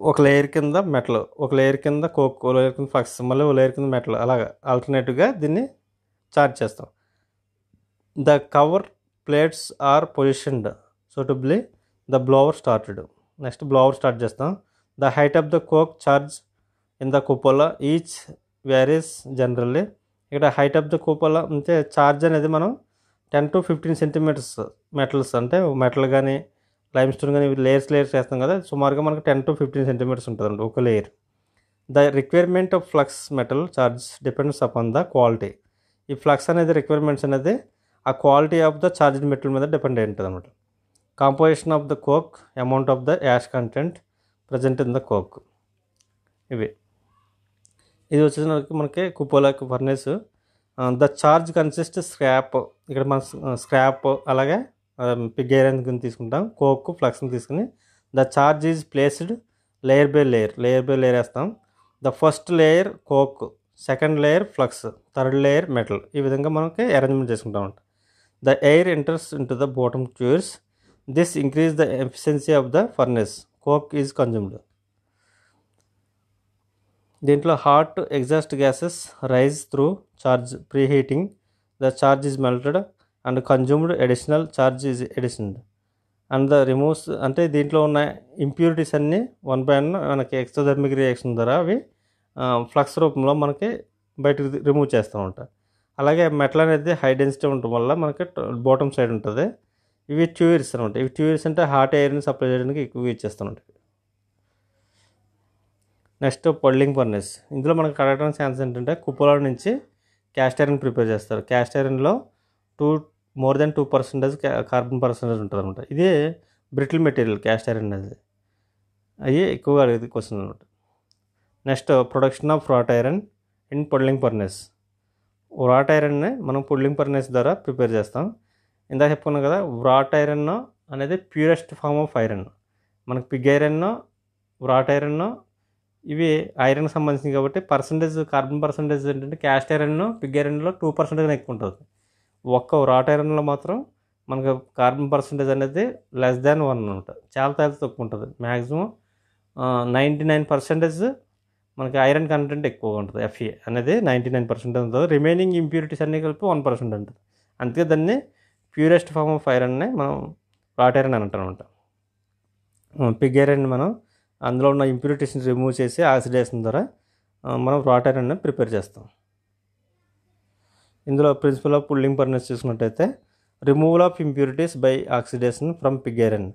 ఒక లేయర్ కింద మెటల్ ఒక లేయర్ కింద కోక్ ఓ లేయర్ కింద ఫ్లక్స్ మళ్ళీ ఓ లేయర్ కింద మెటల్ అలాగా ఆల్టర్నేటివ్గా దీన్ని చార్జ్ చేస్తాం the cover plates are positioned suitably the blower started next blower start చేస్తాం the height of the coke charge in the cupola each varies generally ఇక్కడ హైట్ ఆఫ్ ద కుపోలా అంటే charge అనేది మనం ten to fifteen centimetres metals అంటే metal కానీ limestone కానీ layers layers వేస్తాం కదా సుమారుగా మనకు టెన్ టు ఫిఫ్టీన్ సెంటీమీటర్స్ ఉంటుందండి ఒక layer the requirement of flux metal charge depends upon the quality ఈ ఫ్లక్స్ అనేది రిక్వైర్మెంట్స్ అనేది ఆ quality of the charging material మీద డిపెండ్ అయి ఉంటుంది అనమాట composition of the coke amount of the ash content present in the coke ఇవి ఇది వచ్చేసరికి మనకి కుపోలాకి furnace the charge consist scrap ఇక్కడ మన స్క్రాప్ అలాగే పిగ్ ఐరన్ తీసుకుంటాం కోక్ ఫ్లక్స్ని తీసుకుని the charge is placed layer by layer layer by layer వేస్తాం the first layer coke second layer flux third layer metal ఈ విధంగా మనకి అరేంజ్మెంట్ చేసుకుంటాం The air enters into the bottom tubes. This increase the efficiency of the furnace. Coke is consumed. దీంట్లో hot exhaust gases rise through charge pre heating the charge is melted and consumed additional charge is అడిషన్డ్ and the removes అంటే దీంట్లో ఉన్న impurities అన్నీ one by one మనకి ఎక్స్ట్రాథర్మిక్ reaction ద్వారా అవి flux రూపంలో మనకి బయటకు రిమూవ్ చేస్తూ ఉంటాయి అలాగే మెటల్ అనేది హై డెన్సిటీ ఉండటం వల్ల మనకి బాటమ్ సైడ్ ఉంటుంది ఇవి ట్యూయిర్స్ అనమాట ఇవి ట్యూయిర్స్ అంటే హాట్ ఎయిర్ని సప్లై చేయడానికి ఎక్కువ యూజ్ ఉంటాయి నెక్స్ట్ పొల్లింగ్ ఫర్నెస్ ఇందులో మనకు కడగడానికి ఛాన్స్ ఏంటంటే కుప్పలో నుంచి క్యాస్ట్ ఐరన్ ప్రిపేర్ చేస్తారు క్యాస్ట్ ఐరన్లో two more than two percentage carbon percentage ఉంటుంది అనమాట ఇది బ్రిటిల్ మెటీరియల్ క్యాస్ట్ ఐరన్ అనేది అవి ఎక్కువగా అడిగేది క్వశ్చన్ అనమాట next production of wrought iron in puddling furnace wrought ఐరన్ని మనం పుల్లింగ్ ఫర్నేస్ ద్వారా ప్రిపేర్ చేస్తాం ఇందాక చెప్పుకున్నాం కదా వ్రాట్ ఐరన్ అనేది ప్యూరెస్ట్ ఫామ్ ఆఫ్ ఐరన్ మనకు పిగ్ ఐరన్ వ్రాట్ ఐరన్ ఇవి ఐరన్కి సంబంధించినవి కాబట్టి పర్సంటేజ్ కార్బన్ పర్సంటేజ్ ఏంటంటే క్యాస్ట్ ఐరన్ పిగ్ ఐరన్లో టూ పర్సెంటేజ్ ఎక్కువ ఉంటుంది ఒక్క వ్రాట్ ఐరన్లో మాత్రం మనకు కార్బన్ పర్సంటేజ్ అనేది లెస్ దాన్ వన్ ఉంటుంది చాలా తేలి తక్కువ ఉంటుంది మ్యాక్సిమం నైంటీ నైన్ పర్సెంటేజ్ మనకి ఐరన్ కంటెంట్ ఎక్కువగా ఉంటుంది ఎఫ్ఏ అనేది నైంటీ నైన్ పర్సెంట్ ఉంటుంది రిమైనింగ్ ఇంప్యూరిటీస్ అన్నీ కలిపి వన్ పర్సెంట్ ఉంటుంది అందుకే దాన్ని ప్యూరెస్ట్ ఫామ్ ఆఫ్ ఐరన్నే మనం రాట్ ఐరన్ అని అంటామన్నమాట పిగ్ ఐరన్ మనం అందులో ఉన్న ఇంప్యూరిటీస్ని రిమూవ్ చేసి ఆక్సిడేషన్ ద్వారా మనం రాట్ ఐరన్ ప్రిపేర్ చేస్తాం ఇందులో ప్రిన్సిపల్ ఆఫ్ పుల్లింగ్ పర్నెస్ చూసినట్టయితే removal of impurities by oxidation from pig iron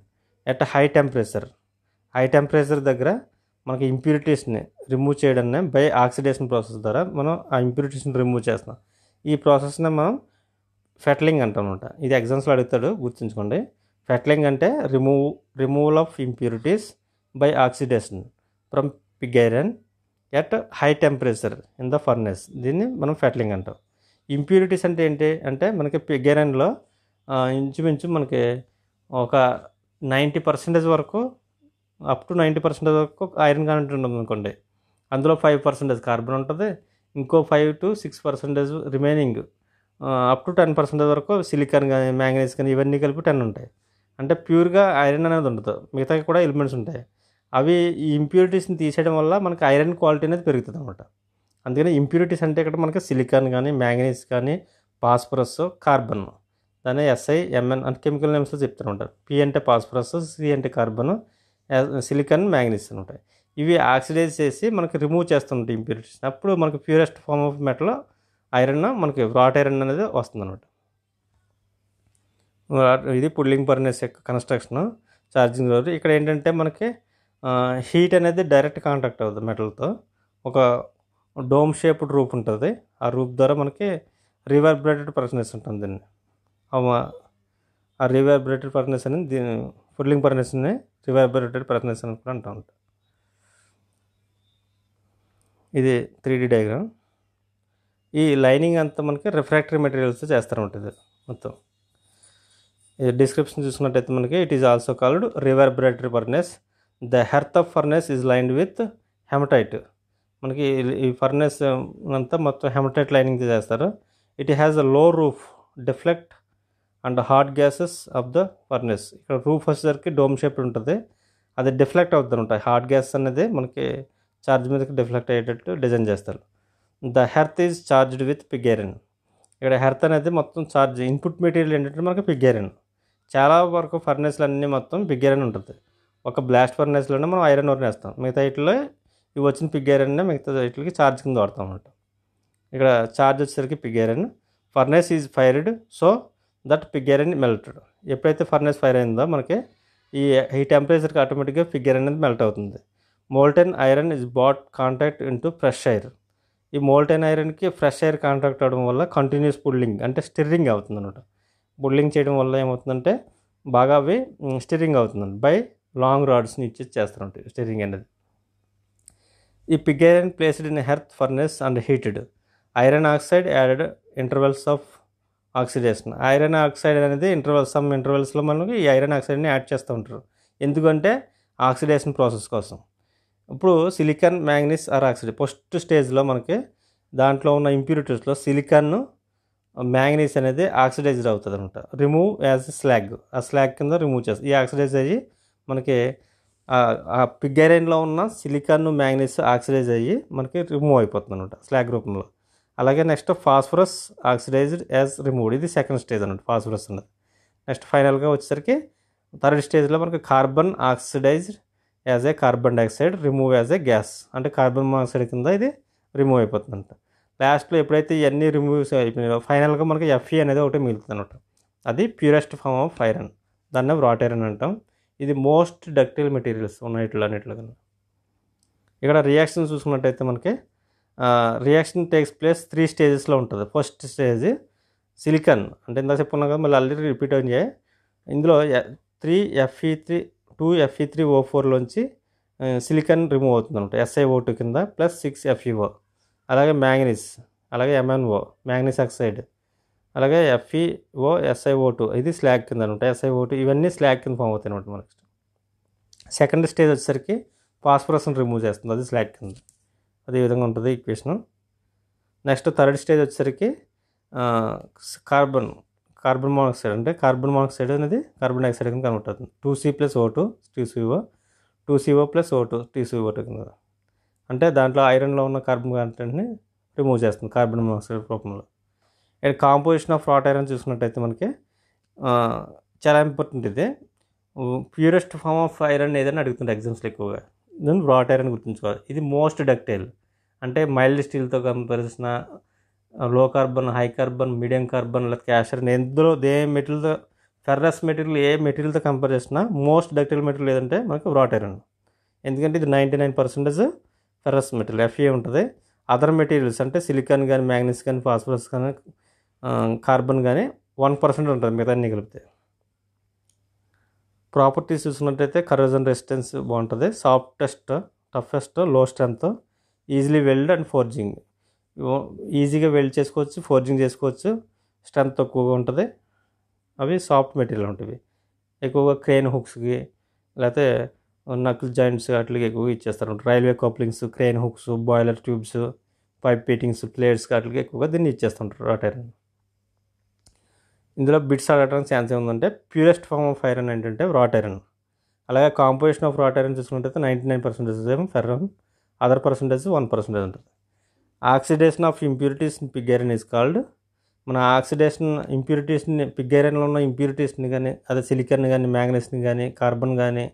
at high temperature high temperature దగ్గర మనకి ఇంప్యూరిటీస్ని రిమూవ్ చేయడాన్ని బై ఆక్సిడేషన్ ప్రాసెస్ ద్వారా మనం ఆ ఇంప్యూరిటీస్ని రిమూవ్ చేస్తాం ఈ ప్రాసెస్ని మనం ఫెట్లింగ్ అంటామన్నమాట ఇది ఎగ్జామ్స్లో అడుగుతాడు గుర్తుంచుకోండి ఫెట్లింగ్ అంటే remove removal of impurities by oxidation from pig iron at high temperature in the furnace దీన్ని మనం ఫెట్లింగ్ అంటాం ఇంప్యూరిటీస్ అంటే ఏంటి అంటే మనకి పిగ్ ఐరన్లో ఇంచుమించు మనకి ఒక నైంటీ పర్సెంటేజ్ వరకు అప్ టు నైంటీ పర్సెంటేజ్ వరకు ఐరన్ కంటెంట్ ఉంటుంది అనుకోండి అందులో ఫైవ్ పర్సెంటేజ్ కార్బన్ ఉంటుంది ఇంకో five to six percentage remaining up to ten percentage వరకు సిలికాన్ కానీ మ్యాంగనీస్ కానీ ఇవన్నీ కలిపి టెన్ ఉంటాయి అంటే ప్యూర్గా ఐరన్ అనేది ఉండదు మిగతా కూడా ఎలిమెంట్స్ ఉంటాయి అవి ఈ ఇంప్యూరిటీస్ని తీసేయడం వల్ల మనకి ఐరన్ క్వాలిటీ అనేది పెరుగుతుంది అనమాట అందుకని ఇంప్యూరిటీస్ అంటే ఇక్కడ మనకి సిలికాన్ కానీ మ్యాంగనీస్ కానీ పాస్పరస్ కార్బన్ దాన్ని ఎస్ఐ ఎంఎన్ అంటే కెమికల్ నేమ్స్లో చెప్తారు ఉంటారు పి అంటే పాస్పరస్ సి అంటే కార్బన్ సిలికాన్ మ్యాంగనీస్ ఉంటాయి ఇవి ఆక్సిడైజ్ చేసి మనకి రిమూవ్ చేస్తుంది ఇంప్యూరిటీస్ అప్పుడు మనకి purest form of metal iron మనకి రాట్ ఐరన్ అనేది వస్తుంది అనమాట ఇది పుల్లింగ్ పర్నెస్ యొక్క కన్స్ట్రక్షన్ ఛార్జింగ్ రోజు ఇక్కడ ఏంటంటే మనకి హీట్ అనేది డైరెక్ట్ కాంటాక్ట్ అవుతుంది మెటల్తో ఒక డోమ్ షేప్డ్ రూప్ ఉంటుంది ఆ రూప్ ద్వారా మనకి రివర్బ్రేటెడ్ పర్సనెస్ ఉంటుంది దీన్ని ఆ రివర్బ్రేటెడ్ పర్నెస్ అనేది దీని ఫుడ్లింగ్ పర్సనెస్ని రివర్బ్రేటెడ్ పర్సనెస్ అని కూడా అంటూ ఉంటాం ఇది త్రీ డి డయాగ్రామ్ ఈ లైనింగ్ అంతా మనకి రిఫ్రాక్టరీ మెటీరియల్స్ చేస్తూ ఉంటుంది మొత్తం ఇది డిస్క్రిప్షన్ చూసుకున్నట్టయితే మనకి it is also called reverberatory furnace the hearth of furnace is lined with hematite మనకి ఈ ఫర్నెస్ అంతా మొత్తం హెమటైట్ లైనింగ్ చేస్తారు it has a low roof deflect and hot gases of the furnace ఇక్కడ రూఫ్ వచ్చేసరికి dome shape ఉంటుంది అది deflect అవుతుంది ఉంటాయి హాట్ గ్యాస్ అనేది మనకి ఛార్జ్ మీదకి డిఫ్లెక్ట్ అయ్యేటట్టు డిజైన్ చేస్తారు the hearth is charged with pig iron ఇక్కడ హెర్త్ అనేది మొత్తం ఛార్జ్ ఇన్పుట్ మెటీరియల్ ఏంటంటే మనకి పిగ్గేరిన్ చాలా వరకు ఫర్నేస్లు అన్నీ మొత్తం పిగ్గేరిన్ ఉంటుంది ఒక బ్లాస్ట్ ఫర్నేస్లోనే మనం ఐరన్ ఓర్ వేస్తాం మిగతా ఇట్లో ఇవి వచ్చిన పిగ్గేరన్నే మిగతా ఇట్లకి ఛార్జ్ కింద వాడతాం అనమాట ఇక్కడ ఛార్జ్ వచ్చేసరికి pig iron furnace is fired so that pig iron melted ఎప్పుడైతే ఫర్నేస్ ఫైర్ అయిందో మనకి ఈ ఈ టెంపరేచర్కి ఆటోమేటిక్గా ఫిగ్గర్ అనేది మెల్ట్ అవుతుంది molten iron is brought contact to fresh air ఈ మోల్టెన్ ఐరన్కి ఫ్రెష్ ఎయిర్ కాంటాక్ట్ అవ్వడం వల్ల కంటిన్యూస్ పుల్లింగ్ అంటే స్టిర్రింగ్ అవుతుంది అనమాట బుల్లింగ్ చేయడం వల్ల ఏమవుతుందంటే బాగా అవి స్టిరింగ్ అవుతుంది బై లాంగ్ రాడ్స్ని ఇచ్చి చేస్తారంట స్టిరింగ్ అనేది ఈ pig iron placed in hearth furnace and heated iron oxide added intervals of oxidation iron oxide అనేది ఇంటర్వెల్స్ సమ్ ఇంటర్వెల్స్లో మనకి ఈ ఐరన్ ఆక్సైడ్ని యాడ్ చేస్తూ ఉంటారు ఎందుకంటే ఆక్సిడేషన్ ప్రాసెస్ కోసం ఇప్పుడు silicon manganese are oxide first స్టేజ్లో మనకి దాంట్లో ఉన్న ఇంప్యూరిటీస్లో సిలికాన్ మ్యాంగనీస్ అనేది ఆక్సిడైజ్డ్ అవుతుంది అనమాట రిమూవ్ యాజ్ స్లాగ్ ఆ స్లాగ్ కింద రిమూవ్ చేస్తుంది ఈ ఆక్సిడైజ్ అయ్యి మనకి ఆ పిగ్గైరైన్లో ఉన్న సిలికాన్ మ్యాంగనీస్ ఆక్సిడైజ్ అయ్యి మనకి రిమూవ్ అయిపోతుంది అనమాట స్లాగ్ రూపంలో అలాగే next phosphorus oxidized as removed ఇది సెకండ్ స్టేజ్ అనమాట ఫాస్ఫరస్ అన్నది నెక్స్ట్ ఫైనల్గా వచ్చేసరికి థర్డ్ స్టేజ్లో మనకి carbon oxidized as a carbon dioxide remove as a gas అంటే కార్బన్ మోనాక్సైడ్ కింద ఇది రిమూవ్ అయిపోతుంది అంట లాస్ట్లో ఎప్పుడైతే ఇవన్నీ రిమూవ్ అయిపోయినాయో ఫైనల్గా మనకి ఎఫ్ఈ అనేది ఒకటి మిగులుతుంది అనమాట అది ప్యూరెస్ట్ ఫామ్ ఆఫ్ ఐరన్ దాన్ని రాట్ ఐరన్ అంటాం ఇది మోస్ట్ డక్టైల్ మెటీరియల్స్ ఇట్లా అన్నిట్లో కన్నా ఇక్కడ రియాక్షన్ చూసుకున్నట్టయితే మనకి రియాక్షన్ టేక్స్ ప్లేస్ త్రీ స్టేజెస్లో ఉంటుంది ఫస్ట్ స్టేజ్ సిలికన్ అంటే ఇందాక చెప్పుకున్నాం కదా మళ్ళీ ఆల్రెడీ రిపీట్ అయ్యాయి ఇందులో three FE three two FE three O ఫోర్లోంచి సిలికాన్ రిమూవ్ అవుతుంది అనమాట ఎస్ఐఓ టూ కింద ప్లస్ సిక్స్ ఎఫ్ఈఓ అలాగే మ్యాంగనీస్ అలాగే ఎంఎన్ఓ మ్యాంగనీస్ ఆక్సైడ్ అలాగే ఎఫ్ఈఓ ఎస్ఐఓ టూ ఇది స్లాగ్ కింద అనమాట ఎస్ఐఓ టూ ఇవన్నీ స్లాగ్ కింద ఫామ్ అవుతాయి అనమాట మనకి సెకండ్ స్టేజ్ వచ్చేసరికి ఫాస్ఫరస్ని రిమూవ్ చేస్తుంది అది స్లాగ్ కింద అదే విధంగా ఉంటుంది ఈక్వేషన్ నెక్స్ట్ థర్డ్ స్టేజ్ వచ్చేసరికి కార్బన్ కార్బన్ మోనాక్సైడ్ అంటే కార్బన్ మోనాక్సైడ్ అనేది కార్బన్ డైఆక్సైడ్ కింద కన్వర్ట్ అవుతుంది two C plus O two TCO two CO plus O two TCO two కింద అంటే దాంట్లో ఐరన్లో ఉన్న కార్బన్ కంటెంట్ని రిమూవ్ చేస్తుంది కార్బన్ మోనాక్సైడ్ రూపంలో ఇక్కడ కాంపోజిషన్ ఆఫ్ రాట్ ఐరన్ చూసుకున్నట్టయితే మనకి చాలా ఇంపార్టెంట్ ఇది ప్యూరెస్ట్ ఫామ్ ఆఫ్ ఐరన్ ఏదైనా అడుగుతుంది ఎగ్జామ్స్లో ఎక్కువగా దాన్ని రాట్ ఐరన్ గుర్తుంచుకోవాలి ఇది మోస్ట్ డక్టైల్ అంటే మైల్డ్ స్టీల్తో కంపారిజన్ లో carbon high carbon medium carbon లేకపోతే యాషర్ ఎందులో ఏ మెటీరియల్తో ఫెర్రస్ మెటీరియల్ ఏ మెటీరియల్తో కంపేర్ చేసినా మోస్ట్ డక్టైల్ మెటీరియల్ ఏదంటే మనకు వ్రాట్ ఐరన్ ఎందుకంటే ఇది ninety nine percentage ferrous material FA ఉంటుంది అదర్ మెటీరియల్స్ అంటే సిలికాన్ కానీ మ్యాగ్నీస్ కానీ ఫాస్ఫరస్ కానీ కార్బన్ కానీ వన్ పర్సెంట్ ఉంటుంది మిగతా అన్నీ కలిపితే ప్రాపర్టీస్ చూసినట్టయితే కరోజన్ రెసిస్టెన్స్ బాగుంటుంది softest toughest low strength easily weld and forging ఈజీగా వెల్డ్ చేసుకోవచ్చు ఫోర్జింగ్ చేసుకోవచ్చు స్ట్రెంత్ తక్కువగా ఉంటుంది అవి సాఫ్ట్ మెటీరియల్ ఉంటుంది ఎక్కువగా క్రెయిన్ హుక్స్కి లేకపోతే నకిల్ జాయింట్స్ అట్లకి ఎక్కువ ఇచ్చేస్తారు railway couplings crane hooks boiler tubes pipe fittings plates అట్లకి ఎక్కువగా దీన్ని ఇచ్చేస్తుంటారు ఐరన్ ఇందులో బిట్స్ అడగడానికి ఛాన్స్ ఏముందంటే ప్యూరెస్ట్ ఫామ్ ఆఫ్ ఐరన్ ఏంటంటే రాట్ ఐరన్ అలాగే కాంపోజిషన్ ఆఫ్ రాట్ ఐరన్ చూసుకుంటే నైంటీ నైన్ పర్సెంటేజ్ ఏమో ferrous other percentage one percentage ఉంటుంది oxidation of impurities in pig is called మన ఆక్సిడేషన్ ఇంప్యూరిటీస్ని పిగ్ ఉన్న ఇంప్యూరిటీస్ని కానీ అదే సిలికన్ కానీ మ్యాగ్నెస్ని కానీ కార్బన్ కానీ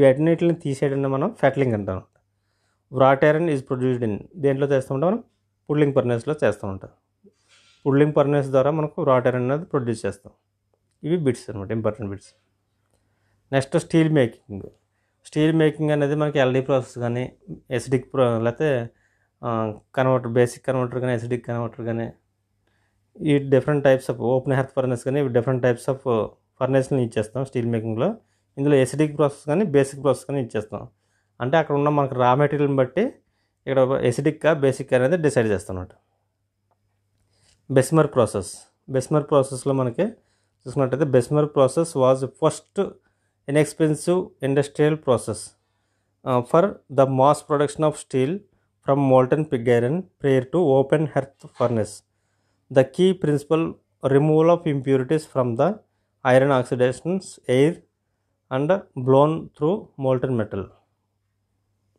ఇవన్నిటిని తీసేయడం మనం ఫ్యాట్లింగ్ అంటాం వ్రాటైరన్ ఈజ్ ప్రొడ్యూస్డ్ ఇన్ దేంట్లో చేస్తూ ఉంటాం మనం పుడ్లింగ్ పర్నేస్లో చేస్తూ ఉంటాం పుడ్లింగ్ పర్నేస్ ద్వారా మనకు రాట్ అనేది ప్రొడ్యూస్ చేస్తాం ఇవి బిట్స్ అనమాట important bits next steel making steel making అనేది మనకి ఎల్డీ ప్రాసెస్ కానీ ఎసిడిక్ లేకపోతే కన్వర్టర్ బేసిక్ కన్వర్టర్ కానీ ఎసిడిక్ కన్వర్టర్ కానీ ఈ different types of open hearth furnace కానీ డిఫరెంట్ టైప్స్ ఆఫ్ ఫర్నెస్ని ఇచ్చేస్తాం స్టీల్ మేకింగ్లో ఇందులో ఎసిడిక్ ప్రాసెస్ కానీ బేసిక్ ప్రాసెస్ కానీ ఇచ్చేస్తాం అంటే అక్కడ ఉన్న మనకు రా మెటీరియల్ని బట్టి ఇక్కడ ఎసిడిక్గా బేసిక్ అనేది డిసైడ్ చేస్తామన్నమాట బెస్మర్ ప్రాసెస్ బెస్మర్ ప్రాసెస్లో మనకి చూసుకున్నట్టయితే Bessemer process was first inexpensive industrial process for the mass production of steel from molten pig iron prior to open hearth furnace. The key principle removal of impurities from the iron oxidations air and blown through molten metal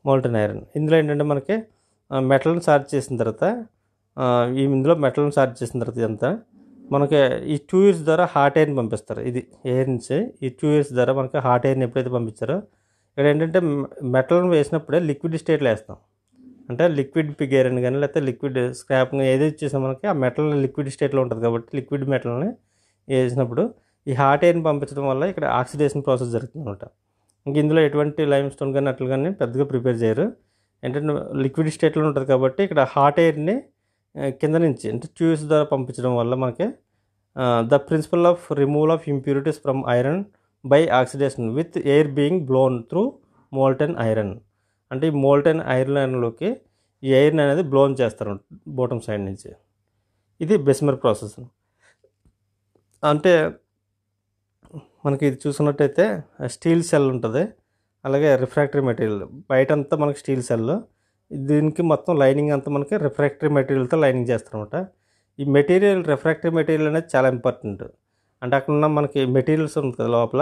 molten iron ఇందులో ఏంటంటే మనకి మెటల్ని charge చేసిన తర్వాత ఈ ఇందులో మెటల్ని charge చేసిన తర్వాత ఇదంతా మనకి ఈ టూ ఇయర్స్ ద్వారా హార్ట్ ఎయిర్ని పంపిస్తారు ఇది ఎయిర్ నుంచి ఈ టూ ఇయర్స్ ద్వారా మనకి హార్ట్ ఎయిర్ని ఎప్పుడైతే పంపించారో ఇక్కడ ఏంటంటే మెటల్ని వేసినప్పుడే లిక్విడ్ స్టేట్లో వేస్తాం అంటే లిక్విడ్ అని కానీ లేకపోతే లిక్విడ్ స్క్రాప్ ఏది ఇచ్చేసినా మనకి ఆ మెటల్ లిక్విడ్ స్టేట్లో ఉంటుంది కాబట్టి లిక్విడ్ మెటల్ని వేసినప్పుడు ఈ హాట్ ఎయిర్ని పంపించడం వల్ల ఇక్కడ ఆక్సిడేషన్ ప్రాసెస్ జరుగుతుంది అనమాట ఇంక ఇందులో ఎటువంటి లైమ్ స్టోన్ కానీ అట్లు కానీ పెద్దగా ప్రిపేర్ చేయరు ఏంటంటే లిక్విడ్ స్టేట్లో ఉంటుంది కాబట్టి ఇక్కడ హాట్ ఎయిర్ని కింద నుంచి అంటే ట్యూస్ ద్వారా పంపించడం వల్ల మనకి the principle of removal of impurities from iron by oxidation with air being blown through molten iron అంటే ఈ మోల్టెన్ లైన్లోకి ఈ ఐరన్ అనేది బ్లోన్ చేస్తారు బోటం సైడ్ నుంచి ఇది బెస్మర్ ప్రాసెస్ అంటే మనకి ఇది చూసినట్టయితే స్టీల్ సెల్ ఉంటుంది అలాగే రిఫ్రాక్టరీ మెటీరియల్ బయట అంతా మనకి స్టీల్ సెల్ దీనికి మొత్తం లైనింగ్ అంతా మనకి రిఫ్రాక్టరీ మెటీరియల్తో లైనింగ్ చేస్తారనమాట ఈ మెటీరియల్ రిఫ్రాక్టరీ మెటీరియల్ అనేది చాలా ఇంపార్టెంట్ అంటే అక్కడ ఉన్న మనకి మెటీరియల్స్ ఉంటుంది లోపల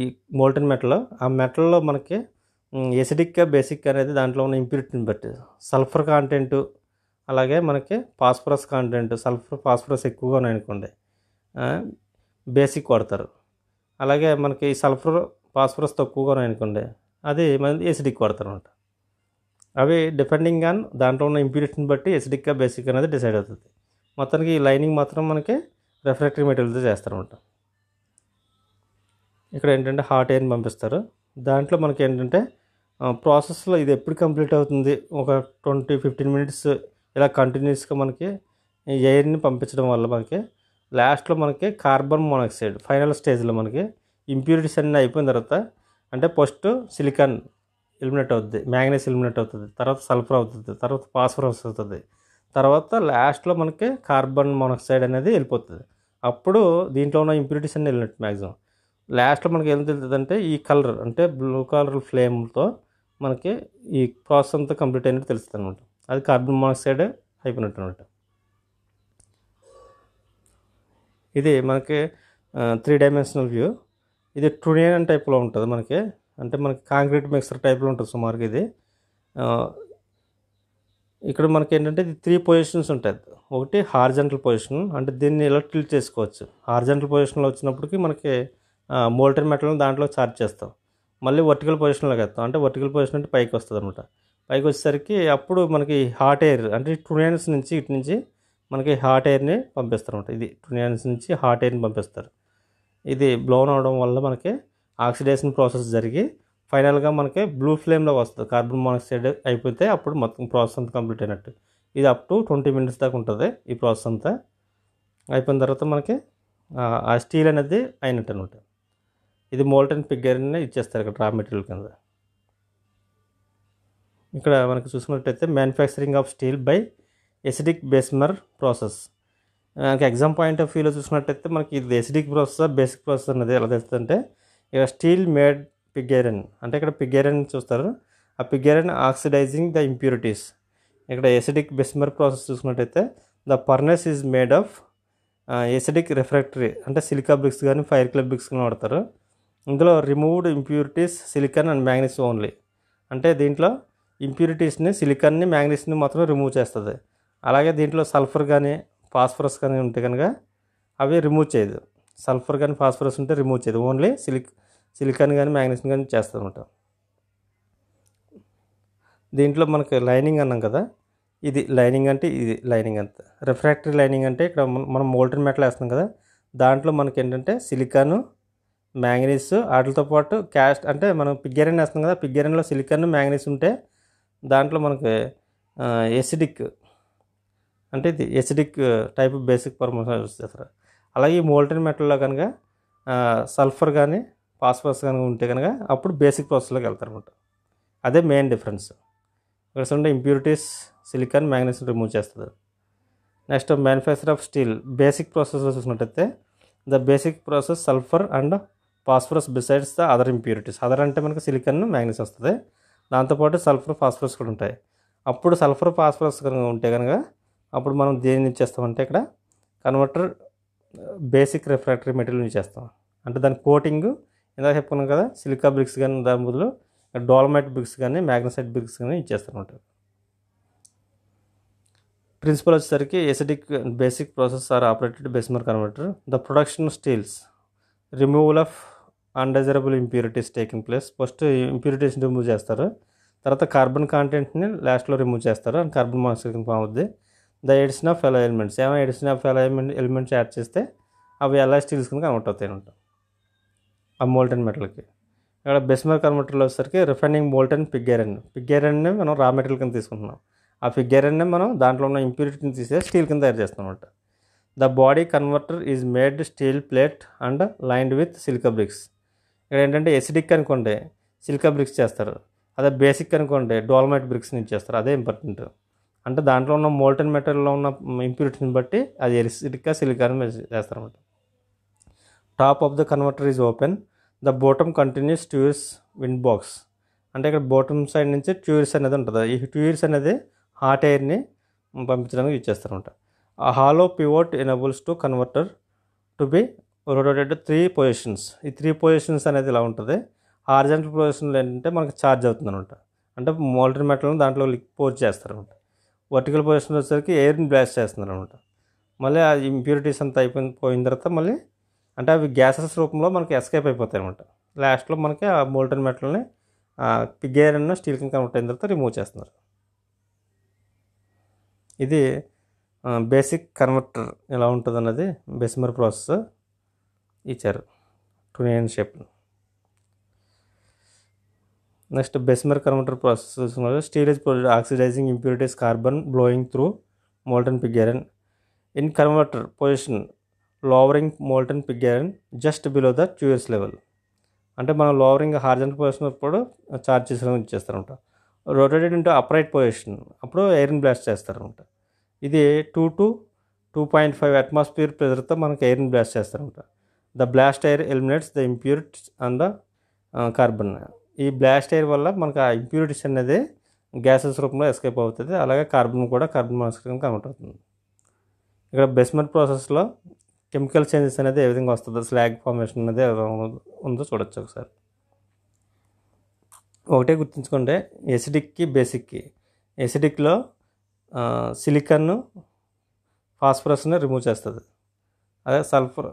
ఈ మోల్టన్ మెటల్ ఆ మెటల్లో మనకి ఎసిడిక్గా బేసిక్ అనేది దాంట్లో ఉన్న ఇంప్యూరిటీని బట్టి సల్ఫర్ కాంటెంట్ అలాగే మనకి ఫాస్ఫరస్ కాంటెంట్ సల్ఫర్ ఫాస్ఫరస్ ఎక్కువగా ఉన్నాయనుకోండి బేసిక్ వాడతారు అలాగే మనకి సల్ఫర్ ఫాస్ఫరస్ తక్కువగా ఉన్నాయనుకోండి అది మన ఎసిడిక్ వాడతారు అనమాట అవి డిపెండింగ్ ఆన్ దాంట్లో ఉన్న ఇంప్యూరిటీని బట్టి ఎసిడిక్గా బేసిక్ అనేది డిసైడ్ అవుతుంది మొత్తానికి ఈ లైనింగ్ మాత్రం మనకి రిఫ్రాక్టరీ మెటీరియల్తో చేస్తారనమాట ఇక్కడ ఏంటంటే హాట్ ఎయిర్ని పంపిస్తారు దాంట్లో మనకి ఏంటంటే ప్రాసెస్లో ఇది ఎప్పుడు కంప్లీట్ అవుతుంది ఒక ట్వంటీ ఫిఫ్టీన్ మినిట్స్ ఇలా కంటిన్యూస్గా మనకి ఎయిర్ని పంపించడం వల్ల మనకి లాస్ట్లో మనకి కార్బన్ మోనాక్సైడ్ ఫైనల్ స్టేజ్లో మనకి ఇంప్యూరిటీస్ అన్నీ అయిపోయిన తర్వాత అంటే ఫస్ట్ సిలికాన్ ఎలిమినేట్ అవుతుంది మ్యాంగనీస్ ఎలిమినేట్ అవుతుంది తర్వాత సల్ఫర్ అవుతుంది తర్వాత ఫాస్ఫరస్ అవుతుంది తర్వాత లాస్ట్లో మనకి కార్బన్ మోనాక్సైడ్ అనేది వెళ్ళిపోతుంది అప్పుడు దీంట్లో ఉన్న ఇంప్యూరిటీస్ అన్నీ వెళ్ళినట్టు మ్యాక్సిమం లాస్ట్లో మనకి ఏం తెలుస్తుంది అంటే ఈ కలర్ అంటే బ్లూ కలర్ ఫ్లేమ్తో మనకి ఈ ప్రాసెస్ అంతా కంప్లీట్ అయినట్టు తెలుస్తుంది అనమాట అది కార్బన్ మోనాక్సైడ్ అయిపోయినట్టు అనమాట ఇది మనకి త్రీ డైమెన్షనల్ వ్యూ ఇది ట్రునియన్ టైప్లో ఉంటుంది మనకి అంటే మనకి కాంక్రీట్ మిక్సర్ టైప్లో ఉంటుంది సుమారుగా ఇది ఇక్కడ మనకి ఏంటంటే ఇది త్రీ పొజిషన్స్ ఉంటాయి ఒకటి హార్జెంటల్ పొజిషన్ అంటే దీన్ని ఇలా టిల్ట్ చేసుకోవచ్చు హార్జెంటల్ పొజిషన్లో వచ్చినప్పటికీ మనకి మోల్టర్ మెటల్ దాంట్లో చార్జ్ చేస్తాం మళ్ళీ వర్టికల్ పొజిషన్లోకి వేస్తాం అంటే వర్టికల్ పొజిషన్ అంటే పైకి వస్తుంది అనమాట పైకి వచ్చేసరికి అప్పుడు మనకి హాట్ ఎయిర్ అంటే టూనియాన్స్ నుంచి ఇటు నుంచి మనకి హాట్ ఎయిర్ని పంపిస్తారు అనమాట ఇది టూనియాన్స్ నుంచి హాట్ ఎయిర్ని పంపిస్తారు ఇది బ్లౌన్ అవడం వల్ల మనకి ఆక్సిడేషన్ ప్రాసెస్ జరిగి ఫైనల్గా మనకి బ్లూ ఫ్లేమ్లో వస్తుంది కార్బన్ మోనాక్సైడ్ అయిపోతే అప్పుడు మొత్తం ప్రాసెస్ అంతా కంప్లీట్ అయినట్టు ఇది అప్ టు ట్వంటీ మినిట్స్ దాకా ఉంటుంది ఈ ప్రాసెస్ అంతా అయిపోయిన తర్వాత మనకి ఆ స్టీల్ అనేది అయినట్టు అనమాట ఇది మోల్టన్ పిగ్గర్నే ఇచ్చేస్తారు ఇక్కడ రా మెటీరియల్ కింద ఇక్కడ మనకు చూసుకున్నట్టయితే manufacturing of steel by acidic Bessemer process మనకి ఎగ్జామ్ పాయింట్ ఆఫ్ వ్యూలో చూసుకున్నట్టయితే మనకి ఇది ఎసిడిక్ ప్రాసెస్ బేసిక్ ప్రాసెస్ అనేది ఎలా తెస్తుందంటే ఇక్కడ స్టీల్ మేడ్ పిగ్గేరన్ అంటే ఇక్కడ పిగ్గేరన్ చూస్తారు ఆ పిగ్గేరన్ ఆక్సిడైజింగ్ ద ఇంప్యూరిటీస్ ఇక్కడ ఎసిడిక్ బెస్మర్ ప్రాసెస్ చూసుకున్నట్టయితే the furnace is made of acidic refractory అంటే సిలికా బ్రిక్స్ కానీ ఫైర్ క్లబ్ బ్రిక్స్ కానీ వాడతారు ఇందులో removed impurities silicon and manganese only అంటే దీంట్లో ఇంప్యూరిటీస్ని సిలికాన్ని మ్యాంగ్నీస్ని మాత్రం రిమూవ్ చేస్తుంది అలాగే దీంట్లో సల్ఫర్ కానీ ఫాస్ఫరస్ కానీ ఉంటే కనుక అవి రిమూవ్ చేయదు సల్ఫర్ కానీ ఫాస్ఫరస్ ఉంటే రిమూవ్ చేయదు ఓన్లీ సిలిక్ సిలికాన్ కానీ మ్యాగ్నీస్ కానీ చేస్తామంట దీంట్లో మనకి లైనింగ్ అన్నాం కదా ఇది లైనింగ్ అంటే ఇది లైనింగ్ అంత రిఫ్రాక్టరీ లైనింగ్ అంటే ఇక్కడ మనం మోల్టన్ మెటల్ వేస్తున్నాం కదా దాంట్లో మనకి ఏంటంటే సిలికాను మ్యాంగనీస్ వాటితో పాటు క్యాస్ట్ అంటే మనం పిగ్గెరన్ వేస్తాం కదా పిగ్గెరన్లో సిలికన్ మ్యాంగనీస్ ఉంటే దాంట్లో మనకి ఎసిడిక్ అంటే ఇది acidic type basic formation use చేస్తారు అలాగే ఈ మోల్టన్ మెటల్లో కనుక సల్ఫర్ కానీ ఫాస్ఫరస్ కనుక ఉంటే కనుక అప్పుడు బేసిక్ ప్రాసెస్లోకి అనమాట అదే మెయిన్ డిఫరెన్స్ ఇక్కడ ఉండే ఇంప్యూరిటీస్ సిలికాన్ మ్యాగ్నెస్ రిమూవ్ చేస్తుంది next manufacture of steel basic ప్రాసెస్లో చూసినట్టయితే the basic process sulphur and phosphorus besides the other impurities other అంటే మనకు సిలికన్ మ్యాంగ్నీస్ వస్తుంది దాంతోపాటు సల్ఫర్ ఫాస్ఫరస్ కూడా ఉంటాయి అప్పుడు సల్ఫర్ ఫాస్ఫరస్ కనుక ఉంటే కనుక అప్పుడు మనం దేని చేస్తామంటే ఇక్కడ కన్వర్టర్ బేసిక్ రిఫ్రాక్టరీ మెటీరియల్ చేస్తాం అంటే దాని కోటింగ్ ఇందాక చెప్పుకున్నాం కదా సిలికా బ్రిక్స్ కానీ దాని బదులు డోలమైట్ బ్రిక్స్ కానీ మ్యాగ్నసైట్ బ్రిక్స్ కానీ ఇచ్చేస్తామంట ప్రిన్సిపల్ వచ్చేసరికి acidic basic process are operated Bessemer converter the production steels removal of undesirable impurities taking place first impurities remove చేస్తారు తర్వాత కార్బన్ కాంటెంట్ని లాస్ట్లో రిమూవ్ చేస్తారు అండ్ కార్బన్ మానాక్సైడ్ ఫామ్ అవుద్ది the addition of alloy elements ఏమైనా addition of element elements add చేస్తే అవి ఎలా స్టీల్స్ కింద కన్వర్ట్ అవుతాయి ఉంటాం ఆ మోల్టన్ మెటల్కి ఇక్కడ బెస్మర్ కన్వర్టర్లో వచ్చేసరికి రిఫైనింగ్ మోల్టన్ పిగ్గేరన్ పిగ్గైరన్ని మనం రా మెటీరియల్ కింద తీసుకుంటున్నాం ఆ పిగ్గైరన్ని మనం దాంట్లో ఉన్న ఇంప్యూరిటీని తీసే స్టీల్ కింద తయారు అనమాట the body converter is made steel plate and lined with silica bricks ఇక్కడ ఏంటంటే ఎసిడిక్ అనుకోండి సిల్కా బ్రిక్స్ చేస్తారు అదే బేసిక్ అనుకోండి డోల్మైట్ బ్రిక్స్ నుంచి చేస్తారు అదే ఇంపార్టెంట్ అంటే దాంట్లో ఉన్న మోల్టన్ మెటీరియల్లో ఉన్న ఇంప్యూరిటీని బట్టి అది ఎసిడిక్గా సిలికాన్ చేస్తారన్నమాట top of the converter is open the bottom continuous tuyeres wind box అంటే ఇక్కడ బోటమ్ సైడ్ నుంచి ట్యూర్స్ అనేది ఉంటుంది ఈ ట్యూర్స్ అనేది హాట్ ఎయిర్ని పంపించడానికి యూజ్ చేస్తారన్నమాట ఆ hollow pivot enables to converter to be rotated three positions ఈ త్రీ పొజిషన్స్ అనేది ఇలా ఉంటుంది హార్జెంటల్ పొజిషన్లో ఏంటంటే మనకి ఛార్జ్ అవుతుంది అనమాట అంటే మోల్టర్ మెటల్ని దాంట్లో పోర్ చేస్తారనమాట వర్టికల్ పొజిషన్ వచ్చేసరికి ఎయిర్ని బ్లాస్ట్ చేస్తున్నారు అనమాట మళ్ళీ ఆ ఇంప్యూరిటీస్ అంతా అయిపోయిన పోయిన తర్వాత మళ్ళీ అంటే అవి గ్యాసెస్ రూపంలో మనకి ఎస్కేప్ అయిపోతాయి అనమాట లాస్ట్లో మనకి ఆ మోల్టన్ మెటల్ని పిగ్ అన్న స్టీల్ కింద కన్వర్ట్ అయిన తర్వాత రిమూవ్ చేస్తున్నారు ఇది బేసిక్ కన్వర్టర్ ఎలా ఉంటుంది అన్నది బెస్మర్ ప్రాసెస్ ఇచ్చారు two nine shape next Bessemer converter process చూసుకున్నారు steel is oxidizing impurities carbon blowing through molten pig iron in converter position lowering molten pig iron just below the tuyeres level అంటే మనం lowering horizontal position అప్పుడు charge చేసిన ఇచ్చేస్తారంట rotated into upright position అప్పుడు ఎయిర్ని blast చేస్తారంట ఇది two to two point five atmosphere ప్రెజర్తో మనకి ఎయిర్ని బ్లాస్ట్ చేస్తారంట the blast air eliminates the impurities and the carbon ఈ బ్లాస్ట్ ఎయిర్ వల్ల మనకు ఆ ఇంప్యూరిటీస్ అనేది గ్యాసెస్ రూపంలో ఎస్కేప్ అవుతుంది అలాగే కార్బన్ కూడా కార్బన్ మోనాక్సైడ్ కన్వర్ట్ అవుతుంది ఇక్కడ బెస్మెంట్ ప్రాసెస్లో కెమికల్ చేంజెస్ అనేది ఏ విధంగా వస్తుందో స్లాగ్ ఫార్మేషన్ అనేది ఉందో చూడొచ్చు ఒకసారి ఒకటే గుర్తుంచుకుంటే ఎసిడిక్కి బేసిక్కి ఎసిడిక్లో సిలికన్ను uh, ఫాస్ఫరస్ని రిమూవ్ చేస్తుంది అదే సల్ఫర్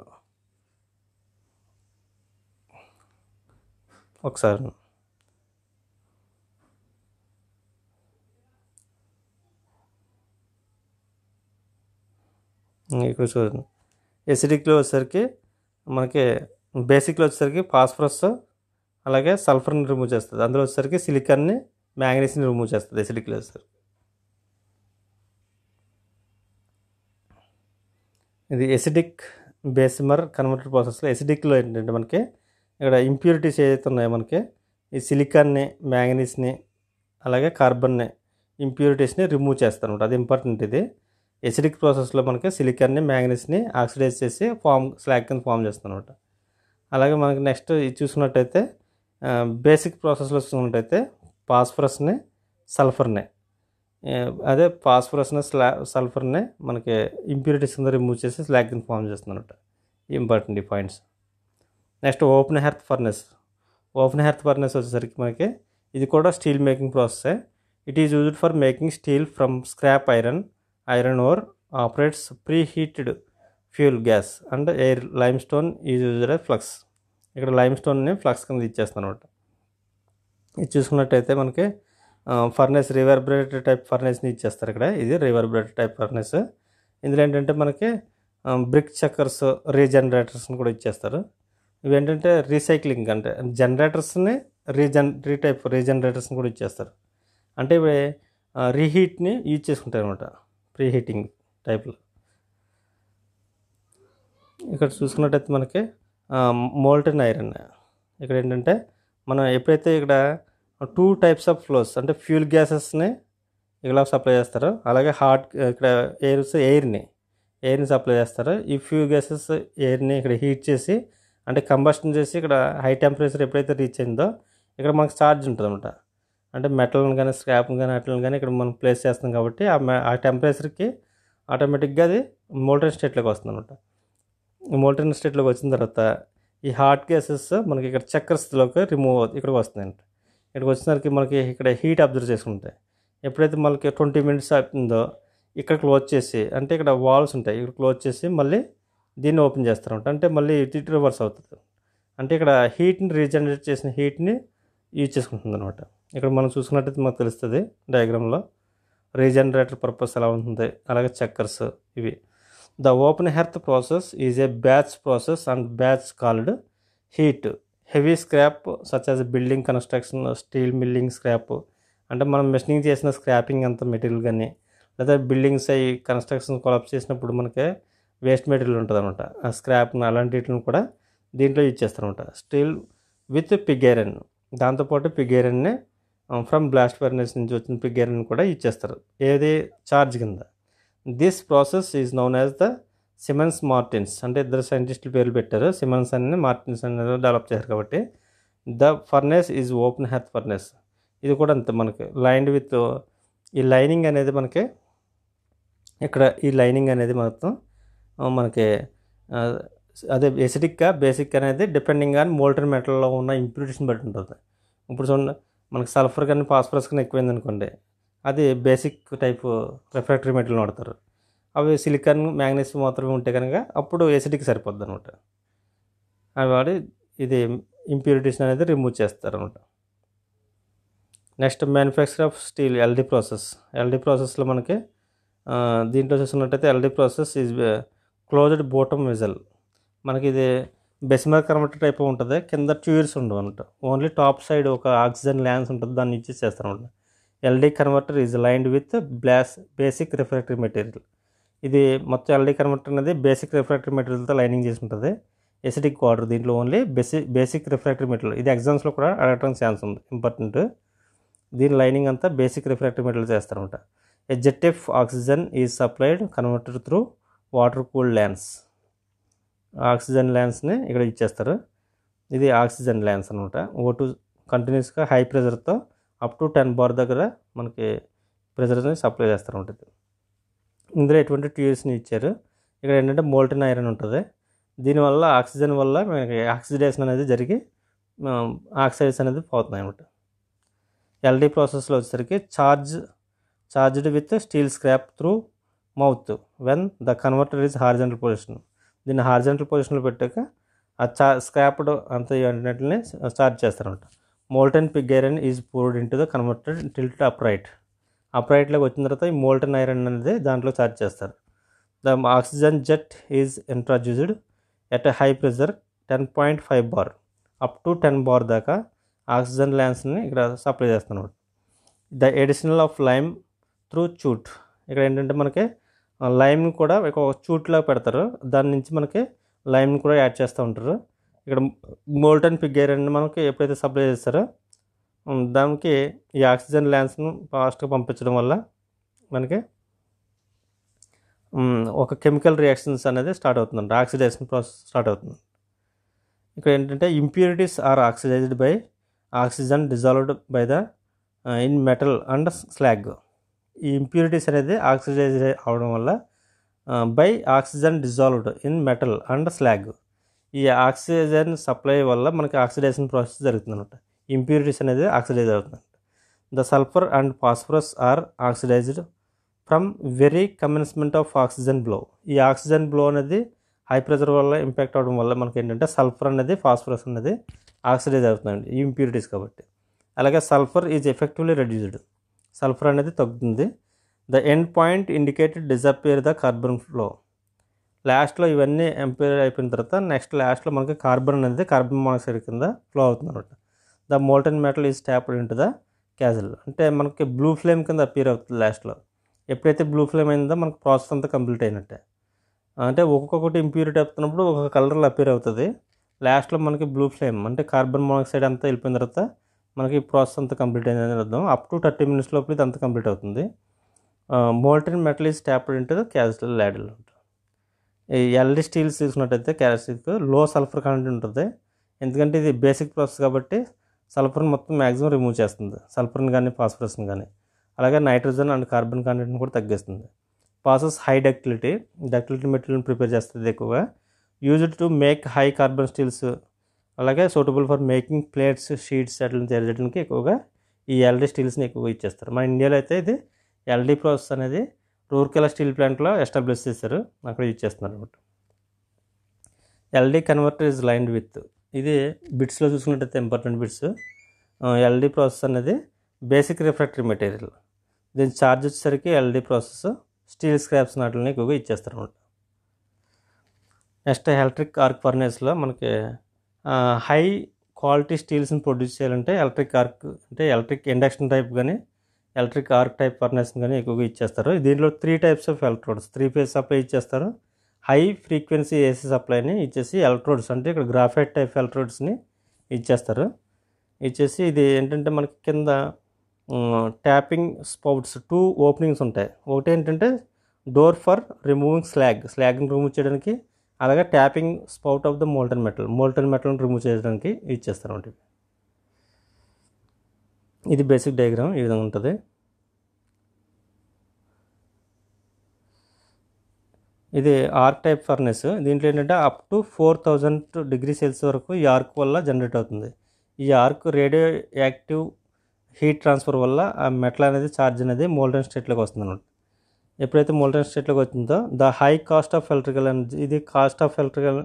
ఒకసారి మీకు చూడండి ఎసిడిక్లో వచ్చేసరికి మనకి బేసిక్లో వచ్చేసరికి ఫాస్ఫరస్ అలాగే సల్ఫర్ని రిమూవ్ చేస్తుంది అందులో వచ్చేసరికి సిలికాన్ని మ్యాంగనీస్ని రిమూవ్ చేస్తుంది ఎసిడిక్లో వచ్చేసరికి ఇది ఎసిడిక్ బేసిమర్ కన్వర్టర్ ప్రాసెస్లో ఎసిడిక్లో ఏంటంటే మనకి ఇక్కడ ఇంప్యూరిటీస్ ఏదైతే ఉన్నాయో మనకి ఈ సిలికాన్ని మ్యాంగనీస్ని అలాగే కార్బన్ని ఇంప్యూరిటీస్ని రిమూవ్ చేస్తారు అనమాట అది ఇంపార్టెంట్ ఇది ఎసిడిక్ ప్రాసెస్లో మనకి సిలికాన్ని మ్యాంగనీస్ని ఆక్సిడైజ్ చేసి ఫామ్ స్లాగ్ కింద ఫామ్ చేస్తానమాట అనమాట అలాగే మనకి నెక్స్ట్ చూసినట్టయితే బేసిక్ ప్రాసెస్లో చూసినట్టయితే ఫాస్ఫరస్ని సల్ఫర్ని అదే ఫాస్ఫరస్ని స్లా సల్ఫర్ని మనకి ఇంప్యూరిటీస్ కింద రిమూవ్ చేసి స్లాగ్ కింద ఫామ్ చేస్తుంది అనమాట ఇంపార్టెంట్ ఈ points next open hearth furnace open hearth furnace వచ్చేసరికి మనకి ఇది కూడా స్టీల్ మేకింగ్ ప్రాసెసే it is used for making steel from scrap iron iron ore operates pre heated fuel gas and air lime stone is used flux ఇక్కడ lime స్టోన్ని flux కింద ఇచ్చేస్తానమాట అనమాట ఇది చూసుకున్నట్టయితే మనకి ఫర్నెస్ రివర్బరేటర్ టైప్ ఫర్నెస్ని ఇచ్చేస్తారు ఇక్కడ ఇది రివర్బరేటర్ టైప్ ఫర్నెస్ ఇందులో ఏంటంటే మనకి బ్రిక్ చక్కర్స్ రీజనరేటర్స్ని కూడా ఇచ్చేస్తారు ఇవేంటంటే రీసైక్లింగ్ అంటే జనరేటర్స్ని రీజన్ రీటైప్ రీజనరేటర్స్ని కూడా ఇచ్చేస్తారు అంటే ఇవి రీహీట్ని యూజ్ చేసుకుంటారు అనమాట ప్రీ హీటింగ్ టైప్లో ఇక్కడ చూసుకున్నట్టయితే మనకి మోల్టన్ ఐరన్ ఇక్కడ ఏంటంటే మనం ఎప్పుడైతే ఇక్కడ టూ టైప్స్ ఆఫ్ ఫ్లోస్ అంటే ఫ్యూల్ గ్యాసెస్ని ఇలా సప్లై చేస్తారు అలాగే హాట్ ఇక్కడ ఎయిర్స్ ఎయిర్ని ఎయిర్ని సప్లై చేస్తారు ఈ ఫ్యూల్ గ్యాసెస్ ఎయిర్ని ఇక్కడ హీట్ చేసి అంటే కంబస్టన్ చేసి ఇక్కడ హై టెంపరేచర్ ఎప్పుడైతే రీచ్ అయిందో ఇక్కడ మనకు ఛార్జ్ ఉంటుంది అనమాట అంటే మెటల్ని కానీ స్క్రాప్ని కానీ అట్లని కానీ ఇక్కడ మనం ప్లేస్ చేస్తాం కాబట్టి ఆ మె ఆ టెంపరేచర్కి ఆటోమేటిక్గా అది మోల్టన్ స్టేట్లోకి వస్తుంది అనమాట మోల్టన్ స్టేట్లోకి వచ్చిన తర్వాత ఈ హార్ట్ గ్యాసెస్ మనకి ఇక్కడ చక్రస్థితిలోకి రిమూవ్ ఇక్కడికి వస్తుందంట ఇక్కడికి వచ్చేసరికి మనకి ఇక్కడ హీట్ అబ్జర్వ్ చేసుకుంటాయి ఎప్పుడైతే మనకి ట్వంటీ మినిట్స్ అవుతుందో ఇక్కడ క్లోజ్ చేసి అంటే ఇక్కడ వాల్స్ ఉంటాయి ఇక్కడ క్లోజ్ చేసి మళ్ళీ దీన్ని ఓపెన్ చేస్తారనమాట అంటే మళ్ళీ ఇటు ఇటు రివర్స్ అవుతుంది అంటే ఇక్కడ హీట్ని రీజనరేట్ చేసిన హీట్ని యూజ్ చేసుకుంటుంది అనమాట ఇక్కడ మనం చూసుకున్నట్టయితే మాకు తెలుస్తుంది డయాగ్రామ్లో రీజనరేటర్ పర్పస్ ఎలా ఉంటుంది అలాగే చక్కర్స్ ఇవి the open hearth process is a batch process and batch called heat heavy scrap such as building construction steel milling scrap అంటే మనం మెషినింగ్ చేసిన స్క్రాపింగ్ అంత మెటీరియల్ కానీ లేదా బిల్డింగ్స్ అయ్యి కన్స్ట్రక్షన్ కొలాప్స్ చేసినప్పుడు మనకి వేస్ట్ మెటీరియల్ ఉంటుంది అనమాట స్క్రాప్ అలాంటిని కూడా దీంట్లో చేస్తారనమాట స్టీల్ విత్ పిగ్గేరన్ దాంతోపాటు పిగ్గేరన్నే ఫ్రమ్ బ్లాస్ట్ ఫర్నెస్ నుంచి వచ్చిన పిగ్గేరన్ కూడా కూడా ఇచ్చేస్తారు ఏది చార్జ్ కింద this process is known as the Siemens Martins అంటే ఇద్దరు సైంటిస్టులు పేర్లు పెట్టారు సిమెన్స్ అని మార్టిన్స్ అనేది డెవలప్ చేశారు కాబట్టి the furnace is open hearth furnace ఇది కూడా అంతే మనకి లైన్డ్ విత్ ఈ లైనింగ్ అనేది మనకి ఇక్కడ ఈ లైనింగ్ అనేది మొత్తం మనకి అదే ఎసిడిక్గా బేసిక్ అనేది డిపెండింగ్ ఆన్ మోల్టర్ మెటల్లో ఉన్న ఇంప్యూరిటీస్ని బట్టి ఉంటుంది ఇప్పుడు చూడండి మనకి సల్ఫర్ కానీ ఫాస్ఫరస్ కానీ ఎక్కువైంది అనుకోండి అది బేసిక్ టైప్ రిఫ్రాక్టరీ మెటీరియల్ వాడతారు అవి సిలికాన్ మ్యాంగనీస్ మాత్రమే ఉంటే కనుక అప్పుడు ఎసిడిక్ సరిపోద్ది అనమాట అవి వాడి ఇది ఇంప్యూరిటీస్ అనేది రిమూవ్ చేస్తారు అనమాట next manufacture of steel LD process LD ప్రాసెస్లో మనకి దీంట్లో చూసుకున్నట్టయితే LD process is closed bottom vessel మనకి ఇది బెస్మర్ కర్మట టైప్ ఉంటుంది కింద ట్యూర్స్ ఉండవు అనమాట ఓన్లీ టాప్ సైడ్ ఒక ఆక్సిజన్ ల్యాన్స్ ఉంటుంది దాన్ని యూజ్ చేస్తారు అనమాట LD converter is lined with blast basic refractory material ఇది మొత్తం ఎల్డీ కన్వర్టర్ అనేది బేసిక్ రిఫ్రాక్టరీ మెటీరియల్తో లైనింగ్ చేసి ఉంటుంది ఎసిడిక్ వాటర్ దీంట్లో only basic basic refractory material ఇది ఎగ్జామ్స్లో కూడా అడగడానికి ఛాన్స్ ఉంది ఇంపార్టెంట్ దీని లైనింగ్ అంతా బేసిక్ రిఫ్రాక్టరీ మెటీరియల్ చేస్తారనమాట a oxygen is supplied converter through water cool lance oxygen ల్యాన్స్ని ఇక్కడ ఇచ్చేస్తారు ఇది ఆక్సిజన్ ల్యాన్స్ అనమాట ఓ టూ కంటిన్యూస్గా హై ప్రెషర్తో అప్ టు టెన్ బార్ దగ్గర మనకి అనేది సప్లై చేస్తారు ఉంటుంది ఇందులో ఎటువంటి ట్యూస్ని ఇచ్చారు ఇక్కడ ఏంటంటే మోల్టన్ ఐరన్ ఉంటుంది దీనివల్ల ఆక్సిజన్ వల్ల మనకి ఆక్సిడేషన్ అనేది జరిగి ఆక్సైడ్స్ అనేది పోతున్నాయి అనమాట ఎల్డీ ప్రాసెస్లో వచ్చేసరికి charge charged with steel scrap through mouth when the converter is horizontal position దీన్ని హార్జెంటల్ పొజిషన్లో పెట్టాక ఆ చా స్క్రాప్డ్ అంత అన్నింటిని స్టార్ట్ చేస్తారనమాట molten pig iron is poured into the converter tilt upright అప్రైట్లోకి వచ్చిన తర్వాత ఈ మోల్టన్ ఐరన్ అనేది దాంట్లో స్టార్ట్ చేస్తారు the oxygen jet is introduced at high pressure ten point five bar up to ten bar దాకా oxygen ల్యాన్స్ని ఇక్కడ సప్లై చేస్తాను the additional of lime through chute ఇక్కడ ఏంటంటే మనకి లైమ్ కూడా ఒక చూట్లా పెడతారు దాని నుంచి మనకి లైమ్ కూడా యాడ్ చేస్తూ ఉంటారు ఇక్కడ మోల్టన్ పిగ్గైర్ అని మనకి ఎప్పుడైతే సప్లై చేస్తారో దానికి ఈ ఆక్సిజన్ ల్యాన్స్ను ఫాస్ట్గా పంపించడం వల్ల మనకి ఒక కెమికల్ రియాక్షన్స్ అనేది స్టార్ట్ అవుతుందండి ఆక్సిడైజేషన్ ప్రాసెస్ స్టార్ట్ అవుతుంది ఇక్కడ ఏంటంటే impurities are oxidised by oxygen dissolved by the in metal and slag ఈ ఇంప్యూరిటీస్ అనేది ఆక్సిడైజ్ అవడం వల్ల by oxygen dissolved in metal and slag ఈ ఆక్సిజన్ సప్లై వల్ల మనకి ఆక్సిడేషన్ ప్రాసెస్ జరుగుతుందన్నమాట ఇంప్యూరిటీస్ అనేది ఆక్సిడైజ్ అవుతుంది the sulphur and phosphorus are oxidised from very commencement of oxygen blow ఈ ఆక్సిజన్ బ్లో అనేది హై ప్రెషర్ వల్ల ఇంపాక్ట్ అవడం వల్ల మనకి ఏంటంటే సల్ఫర్ అనేది ఫాస్ఫరస్ అనేది ఆక్సిడైజ్ అవుతుందండి ఈ ఇంప్యూరిటీస్ కాబట్టి అలాగే sulphur is effectively reduced sulphur అనేది తగ్గుతుంది the end point indicated disappear the carbon flow లాస్ట్లో ఇవన్నీ ఎంపేర్ అయిపోయిన తర్వాత నెక్స్ట్ లాస్ట్లో మనకి కార్బన్ అనేది కార్బన్ మోనాక్సైడ్ కింద ఫ్లో అవుతుంది అనమాట the molten metal is tapped into the castle అంటే మనకి బ్లూ ఫ్లేమ్ కింద అపీర్ అవుతుంది లాస్ట్లో ఎప్పుడైతే బ్లూ ఫ్లేమ్ అయిందో మనకు ప్రాసెస్ అంతా కంప్లీట్ అయినట్టే అంటే ఒక్కొక్కటి ఇంప్యూరిటీ అవుతున్నప్పుడు ఒక్కొక్క కలర్లో అపీర్ అవుతుంది లాస్ట్లో మనకి బ్లూ ఫ్లేమ్ అంటే కార్బన్ మోనాక్సైడ్ అంతా వెళ్ళిపోయిన తర్వాత మనకి ప్రాసెస్ అంతా కంప్లీట్ అని అర్థం అప్ టు థర్టీ మినిట్స్ లోపల ఇది అంతా కంప్లీట్ అవుతుంది molten metal is tapped into castle ladle ఈ ఎల్డీ స్టీల్స్ తీసుకున్నట్టయితే క్యారెస్టిక్ లో సల్ఫర్ కంటెంట్ ఉంటుంది ఎందుకంటే ఇది బేసిక్ ప్రాసెస్ కాబట్టి సల్ఫర్ని మొత్తం మ్యాక్సిమం రిమూవ్ చేస్తుంది సల్ఫర్ని కానీ ఫాస్ఫరస్ని కానీ అలాగే నైట్రోజన్ అండ్ కార్బన్ కంటెంట్ని కూడా తగ్గిస్తుంది ప్రాసెస్ హై డక్టిలిటీ డక్టిలిటీ మెటీరియల్ని ప్రిపేర్ చేస్తుంది ఎక్కువగా used to make high carbon steels అలాగే suitable for making plates sheets అట్లా తయారు చేయడానికి ఎక్కువగా ఈ ఎల్డీ స్టీల్స్ని ఎక్కువగా ఇచ్చేస్తారు మన ఇండియాలో అయితే ఇది ఎల్డీ ప్రాసెస్ అనేది రూర్కెలా స్టీల్ ప్లాంట్లో ఎస్టాబ్లిష్ చేశారు అక్కడ యూజ్ చేస్తున్నారు అనమాట LD converter is lined with ఇది బిట్స్లో చూసుకున్నట్టయితే ఇంపార్టెంట్ బిట్స్ ఎల్డీ ప్రాసెస్ అనేది బేసిక్ రిఫ్రాక్టరీ మెటీరియల్ దీని ఛార్జ్ వచ్చేసరికి ఎల్డీ ప్రాసెస్ స్టీల్ స్క్రాప్స్ నాటిని ఎక్కువగా ఇచ్చేస్తారు అనమాట నెక్స్ట్ ఎలక్ట్రిక్ ఆర్క్ ఫర్నేస్లో మనకి హై క్వాలిటీ స్టీల్స్ని ప్రొడ్యూస్ చేయాలంటే ఎలక్ట్రిక్ ఆర్క్ అంటే ఎలక్ట్రిక్ ఇండక్షన్ టైప్ కానీ ఎలక్ట్రిక్ ఆర్క్ టైప్ ఫర్నెస్ కానీ ఎక్కువగా ఇచ్చేస్తారు దీంట్లో three types of electrodes three phase supply ఇచ్చేస్తారు హై ఫ్రీక్వెన్సీ ఏసీ సప్లైని ఇచ్చేసి ఎలక్ట్రోడ్స్ అంటే ఇక్కడ గ్రాఫైట్ టైప్ ఎలక్ట్రోడ్స్ని ఇచ్చేస్తారు ఇచ్చేసి ఇది ఏంటంటే మనకి కింద ట్యాపింగ్ స్పౌట్స్ టూ ఓపెనింగ్స్ ఉంటాయి ఒకటి ఏంటంటే డోర్ ఫర్ రిమూవింగ్ స్లాగ్ స్లాగ్ని రిమూవ్ చేయడానికి అలాగే tapping spout of the molten metal molten మెటల్ని రిమూవ్ చేయడానికి యూజ్ చేస్తారన్నమాట ఇది బేసిక్ డయాగ్రామ్ ఈ విధంగా ఉంటుంది ఇది ఆర్క్ టైప్ ఫర్నెస్ దీంట్లో ఏంటంటే up to four thousand degree Celsius వరకు ఈ ఆర్క్ వల్ల జనరేట్ అవుతుంది ఈ arc radio active heat transfer వల్ల ఆ మెటల్ అనేది ఛార్జ్ అనేది మోల్డన్ స్టేట్లోకి వస్తుంది అన్నమాట ఎప్పుడైతే మోల్టన్ స్టేట్లోకి వచ్చిందో the high cost of electrical energy ఇది కాస్ట్ ఆఫ్ ఎలక్ట్రికల్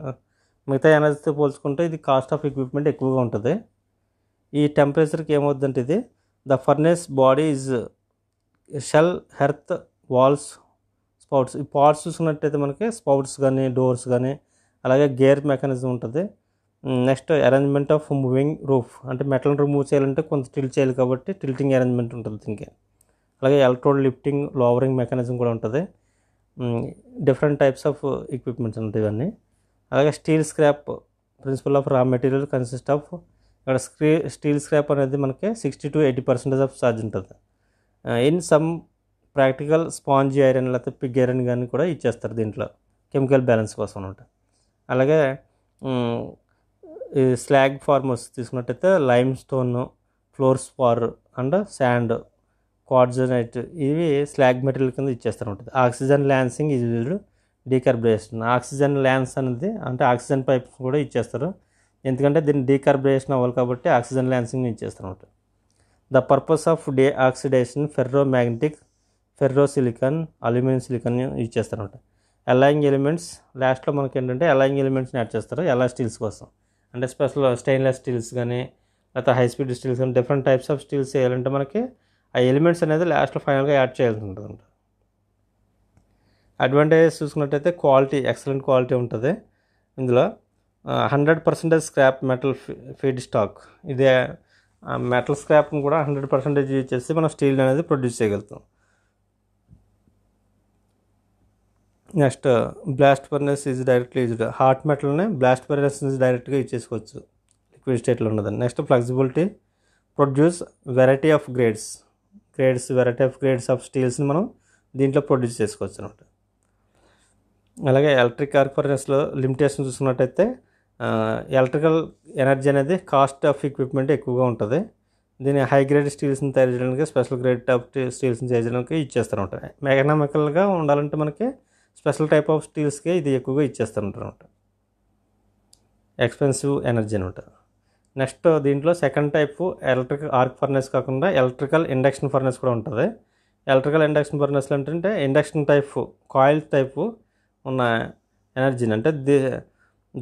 మిగతా ఎనర్జీతో పోల్చుకుంటే ఇది కాస్ట్ ఆఫ్ ఎక్విప్మెంట్ ఎక్కువగా ఉంటుంది ఈ టెంపరేచర్కి ఏమవుతుందంటే ఇది the furnace body is shell hearth walls spouts ఈ పార్ట్స్ చూసుకున్నట్టయితే మనకి స్పౌట్స్ కానీ డోర్స్ కానీ అలాగే గేర్ మెకానిజం ఉంటుంది next arrangement of moving roof అంటే మెటల్ రిమూవ్ చేయాలంటే కొంత టిల్ట్ చేయాలి కాబట్టి టిల్టింగ్ అరేంజ్మెంట్ ఉంటుంది ఇంకే అలాగే ఎలక్ట్రోడ్ లిఫ్టింగ్ లోవరింగ్ మెకానిజం కూడా ఉంటుంది డిఫరెంట్ టైప్స్ ఆఫ్ ఎక్విప్మెంట్స్ ఉంటాయి ఇవన్నీ అలాగే steel scrap principal of raw material consist of ఇక్కడ స్క్రీ స్టీల్ స్క్రాప్ అనేది మనకి sixty to eighty percentage of charge ఉంటుంది in some practical sponge iron లేకపోతే పిగ్ ఐరన్ కానీ కూడా ఇచ్చేస్తారు దీంట్లో కెమికల్ బ్యాలెన్స్ కోసం అనమాట అలాగే స్లాగ్ ఫార్మర్స్ తీసుకున్నట్టయితే limestone fluorspar and sand quartzite ఇవి స్లాగ్ మెటీరియల్ కింద ఇచ్చేస్తారు ఉంటుంది ఆక్సిజన్ ల్యాన్సింగ్ ఇది వీళ్ళు డీకార్బరేషన్ ఆక్సిజన్ ల్యాన్స్ అనేది అంటే ఆక్సిజన్ పైప్స్ కూడా ఇచ్చేస్తారు ఎందుకంటే దీన్ని డీకార్బరేషన్ అవ్వాలి కాబట్టి ఆక్సిజన్ ల్యాన్సింగ్ ఇచ్చేస్తారు ఉంటుంది the purpose of the oxidation ferro magnetic ferro silicon aluminium silicon ఇచ్చేస్తారు చేస్తారు ఎలాయింగ్ ఎలిమెంట్స్ లాస్ట్లో మనకి ఏంటంటే ఎలాయింగ్ ఎలిమెంట్స్ని యాడ్ చేస్తారు ఎలా స్టీల్స్ కోసం అంటే స్పెషల్ స్టెయిన్లెస్ స్టీల్స్ కానీ లేకపోతే హై స్పీడ్ స్టీల్స్ కానీ డిఫరెంట్ టైప్స్ ఆఫ్ స్టీల్స్ వేయాలంటే మనకి ఆ ఎలిమెంట్స్ అనేది లాస్ట్లో ఫైనల్గా యాడ్ చేయాల్సి ఉంటుంది అడ్వాంటేజెస్ చూసుకున్నట్టయితే క్వాలిటీ ఎక్సలెంట్ క్వాలిటీ ఉంటుంది ఇందులో hundred percentage scrap metal feedstock ఇదే మెటల్ స్క్రాప్ని కూడా హండ్రెడ్ పర్సెంటేజ్ యూజ్ చేసి మనం స్టీల్ అనేది ప్రొడ్యూస్ చేయగలుగుతాం next blast furnace is directly used hot మెటల్ని బ్లాస్ట్ ఫర్నెస్ డైరెక్ట్గా యూజ్ చేసుకోవచ్చు లిక్విడ్ స్టేట్లో ఉండదు next flexibility produce variety of grades grades variety of grades of స్టీల్స్ని మనం దీంట్లో ప్రొడ్యూస్ చేసుకోవచ్చు అనమాట అలాగే ఎలక్ట్రిక్ కార్పొరేషన్లో లిమిటేషన్ చూసుకున్నట్టయితే ఎలక్ట్రికల్ ఎనర్జీ అనేది కాస్ట్ ఆఫ్ ఎక్విప్మెంట్ ఎక్కువగా ఉంటుంది దీన్ని హై గ్రేడ్ స్టీల్స్ని తయారు చేయడానికి స్పెషల్ గ్రేడ్ టైప్ స్టీల్స్ని తయారు చేయడానికి ఇచ్చేస్తారు ఉంటాయి మెకానమికల్గా ఉండాలంటే మనకి స్పెషల్ టైప్ ఆఫ్ స్టీల్స్కే ఇది ఎక్కువగా ఇచ్చేస్తారు ఉంటారు ఎక్స్పెన్సివ్ ఎనర్జీ అనమాట నెక్స్ట్ దీంట్లో second type electric arc furnace కాకుండా ఎలక్ట్రికల్ ఇండక్షన్ ఫర్నెస్ కూడా ఉంటుంది ఎలక్ట్రికల్ ఇండక్షన్ ఫర్నెస్లు ఏంటంటే ఇండక్షన్ టైప్ కాయిల్ టైప్ ఉన్న ఎనర్జీని అంటే the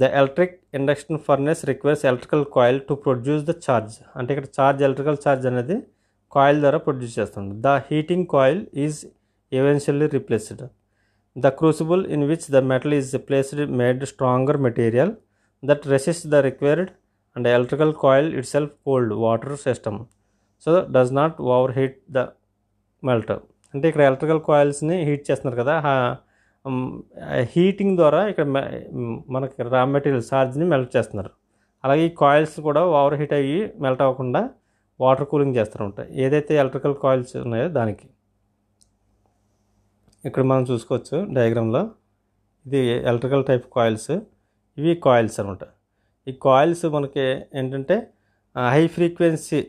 the electric induction furnace requires electrical coil to produce the charge అంటే ఇక్కడ ఛార్జ్ ఎలక్ట్రికల్ ఛార్జ్ అనేది కాయిల్ ద్వారా ప్రొడ్యూస్ చేస్తుంది the heating coil is eventually replaced the crucible in which the metal is replaced made stronger material that resist the required and the electrical coil itself cold water system so does not overheat the melter అంటే ఇక్కడ electrical కాయిల్స్ని heat చేస్తున్నారు కదా heating ద్వారా ఇక్కడ మనకి raw material ఛార్జ్ని melt చేస్తున్నారు అలాగే ఈ కాయిల్స్ కూడా ఓవర్ హీట్ అయ్యి మెల్ట్ అవ్వకుండా వాటర్ కూలింగ్ చేస్తూ ఉంటాయి ఏదైతే ఎలక్ట్రికల్ కాయిల్స్ ఉన్నాయో దానికి ఇక్కడ మనం చూసుకోవచ్చు డయాగ్రామ్లో ఇది ఎలక్ట్రికల్ టైప్ కాయిల్స్ ఇవి కాయిల్స్ అనమాట ఈ కాయిల్స్ మనకి ఏంటంటే హై ఫ్రీక్వెన్సీ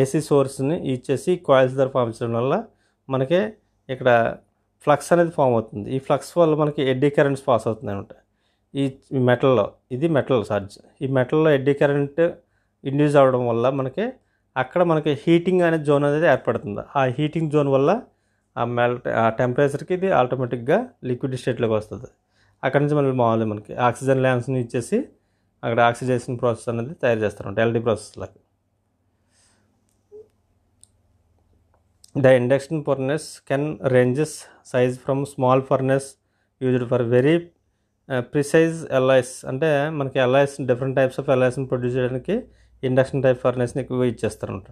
ఏసీ సోర్స్ని ఇచ్చేసి కాయిల్స్ ద్వారా పంపించడం చేయడం వల్ల మనకి ఇక్కడ ఫ్లక్స్ అనేది ఫామ్ అవుతుంది ఈ ఫ్లక్స్ వల్ల మనకి ఎడ్డీ కరెంట్స్ పాస్ అవుతుంది అనమాట ఈ మెటల్లో ఇది మెటల్ సార్జ్ ఈ మెటల్లో ఎడ్డీ కరెంట్ ఇండ్యూస్ అవ్వడం వల్ల మనకి అక్కడ మనకి హీటింగ్ అనే జోన్ అనేది ఏర్పడుతుంది ఆ హీటింగ్ జోన్ వల్ల ఆ మెల్ట్ ఆ టెంపరేచర్కి ఇది ఆటోమేటిక్గా లిక్విడ్ స్టేట్లోకి వస్తుంది అక్కడి నుంచి మనం మామూలు మనకి ఆక్సిజన్ ల్యాంప్స్ని ఇచ్చేసి అక్కడ ఆక్సిజేషన్ ప్రాసెస్ అనేది తయారు చేస్తారంట ప్రాసెస్ ప్రాసెస్లకు the induction furnace can ranges size from small furnace used for very precise alloys అంటే మనకి ఎల్ఐస్ డిఫరెంట్ టైప్స్ ఆఫ్ ఎల్ఐస్ని ప్రొడ్యూస్ చేయడానికి ఇండక్షన్ టైప్ ఫర్నెస్ని ఎక్కువగా ఇచ్చేస్తారంట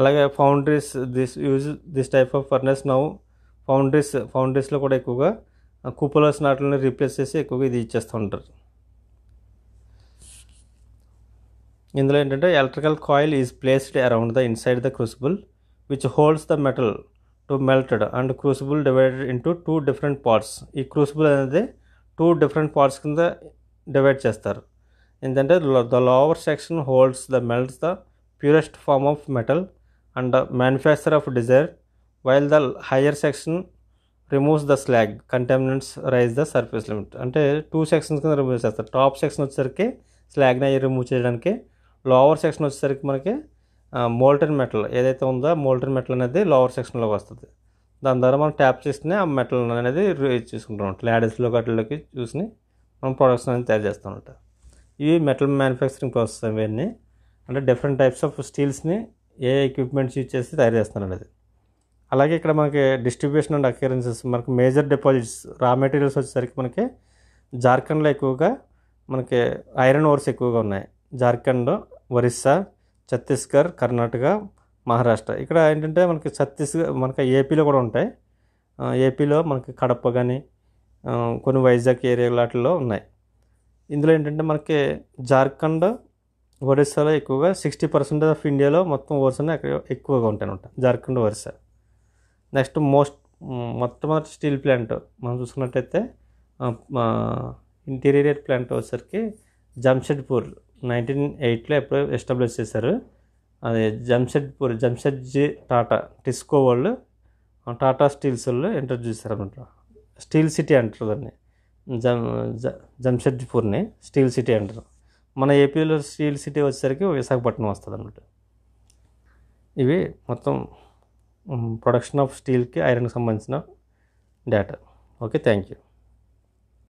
అలాగే foundries this use this type of furnace now foundries ఫౌండ్రీస్లో కూడా ఎక్కువగా కూపలస్ uh, నాట్లని రీప్లేస్ చేసి ఎక్కువగా ఇది ఇచ్చేస్తూ ఉంటారు In the end, the electrical coil is placed around the inside the crucible, which holds the metal to melt it. and crucible divided into two different parts. E crucible and the two different parts in the divide chester. In the lower section holds the melts the purest form of metal and the manufacturer of desire, while the higher section removes the slag contaminants rise the surface limit. Until two sections can remove the top section of the slag remove the lower section వచ్చేసరికి మనకి molten metal ఏదైతే ఉందో molten metal అనేది lower సెక్షన్లోకి వస్తుంది దాని ద్వారా మనం ట్యాప్ చేసిన ఆ మెటల్ అనేది చూసుకుంటూ ఉంటాం ల్యాడీస్లో వాటిలోకి చూసి మనం ప్రొడక్ట్స్ అనేది తయారు చేస్తూ ఉంటాం ఇవి మెటల్ మ్యానుఫ్యాక్చరింగ్ ప్రాసెస్ ఇవన్నీ అంటే డిఫరెంట్ టైప్స్ ఆఫ్ స్టీల్స్ని ఏ ఎక్విప్మెంట్స్ యూజ్ చేసి తయారు చేస్తున్నారు అది అలాగే ఇక్కడ మనకి డిస్ట్రిబ్యూషన్ అండ్ అక్యూరెన్సెస్ మనకి మేజర్ డిపాజిట్స్ రా మెటీరియల్స్ వచ్చేసరికి మనకి జార్ఖండ్లో ఎక్కువగా మనకి ఐరన్ ఓర్స్ ఎక్కువగా ఉన్నాయి జార్ఖండ్ ఒరిస్సా ఛత్తీస్గఢ్ కర్ణాటక మహారాష్ట్ర ఇక్కడ ఏంటంటే మనకి ఛత్తీస్గఢ్ మనకి ఏపీలో కూడా ఉంటాయి ఏపీలో మనకి కడప కానీ కొన్ని వైజాగ్ ఏరియా వాటిలో ఉన్నాయి ఇందులో ఏంటంటే మనకి జార్ఖండ్ ఒరిస్సాలో ఎక్కువగా సిక్స్టీ పర్సెంట్ ఆఫ్ ఇండియాలో మొత్తం ఓర్సనే అక్కడ ఎక్కువగా ఉంటాయన్నమాట జార్ఖండ్ ఒరిస్సా నెక్స్ట్ మోస్ట్ మొట్టమొదటి స్టీల్ ప్లాంట్ మనం చూసుకున్నట్టయితే ఇంటీరియర్ ప్లాంట్ వచ్చేసరికి జంషెడ్పూర్ నైన్టీన్ ఎయిట్లో ఎప్పుడో ఎస్టాబ్లిష్ చేశారు అది జంషెడ్పూర్ జంషెడ్జీ టాటా టిస్కో వాళ్ళు టాటా స్టీల్స్ వాళ్ళు ఇంట్రడ్యూస్ చేశారనమాట స్టీల్ సిటీ అంటారు దాన్ని జం జంషెడ్పూర్ని స్టీల్ సిటీ అంటారు మన ఏపీలో స్టీల్ సిటీ వచ్చేసరికి విశాఖపట్నం వస్తుంది అనమాట ఇవి మొత్తం ప్రొడక్షన్ ఆఫ్ స్టీల్కి ఐరన్కి సంబంధించిన డేటా ఓకే థ్యాంక్ యూ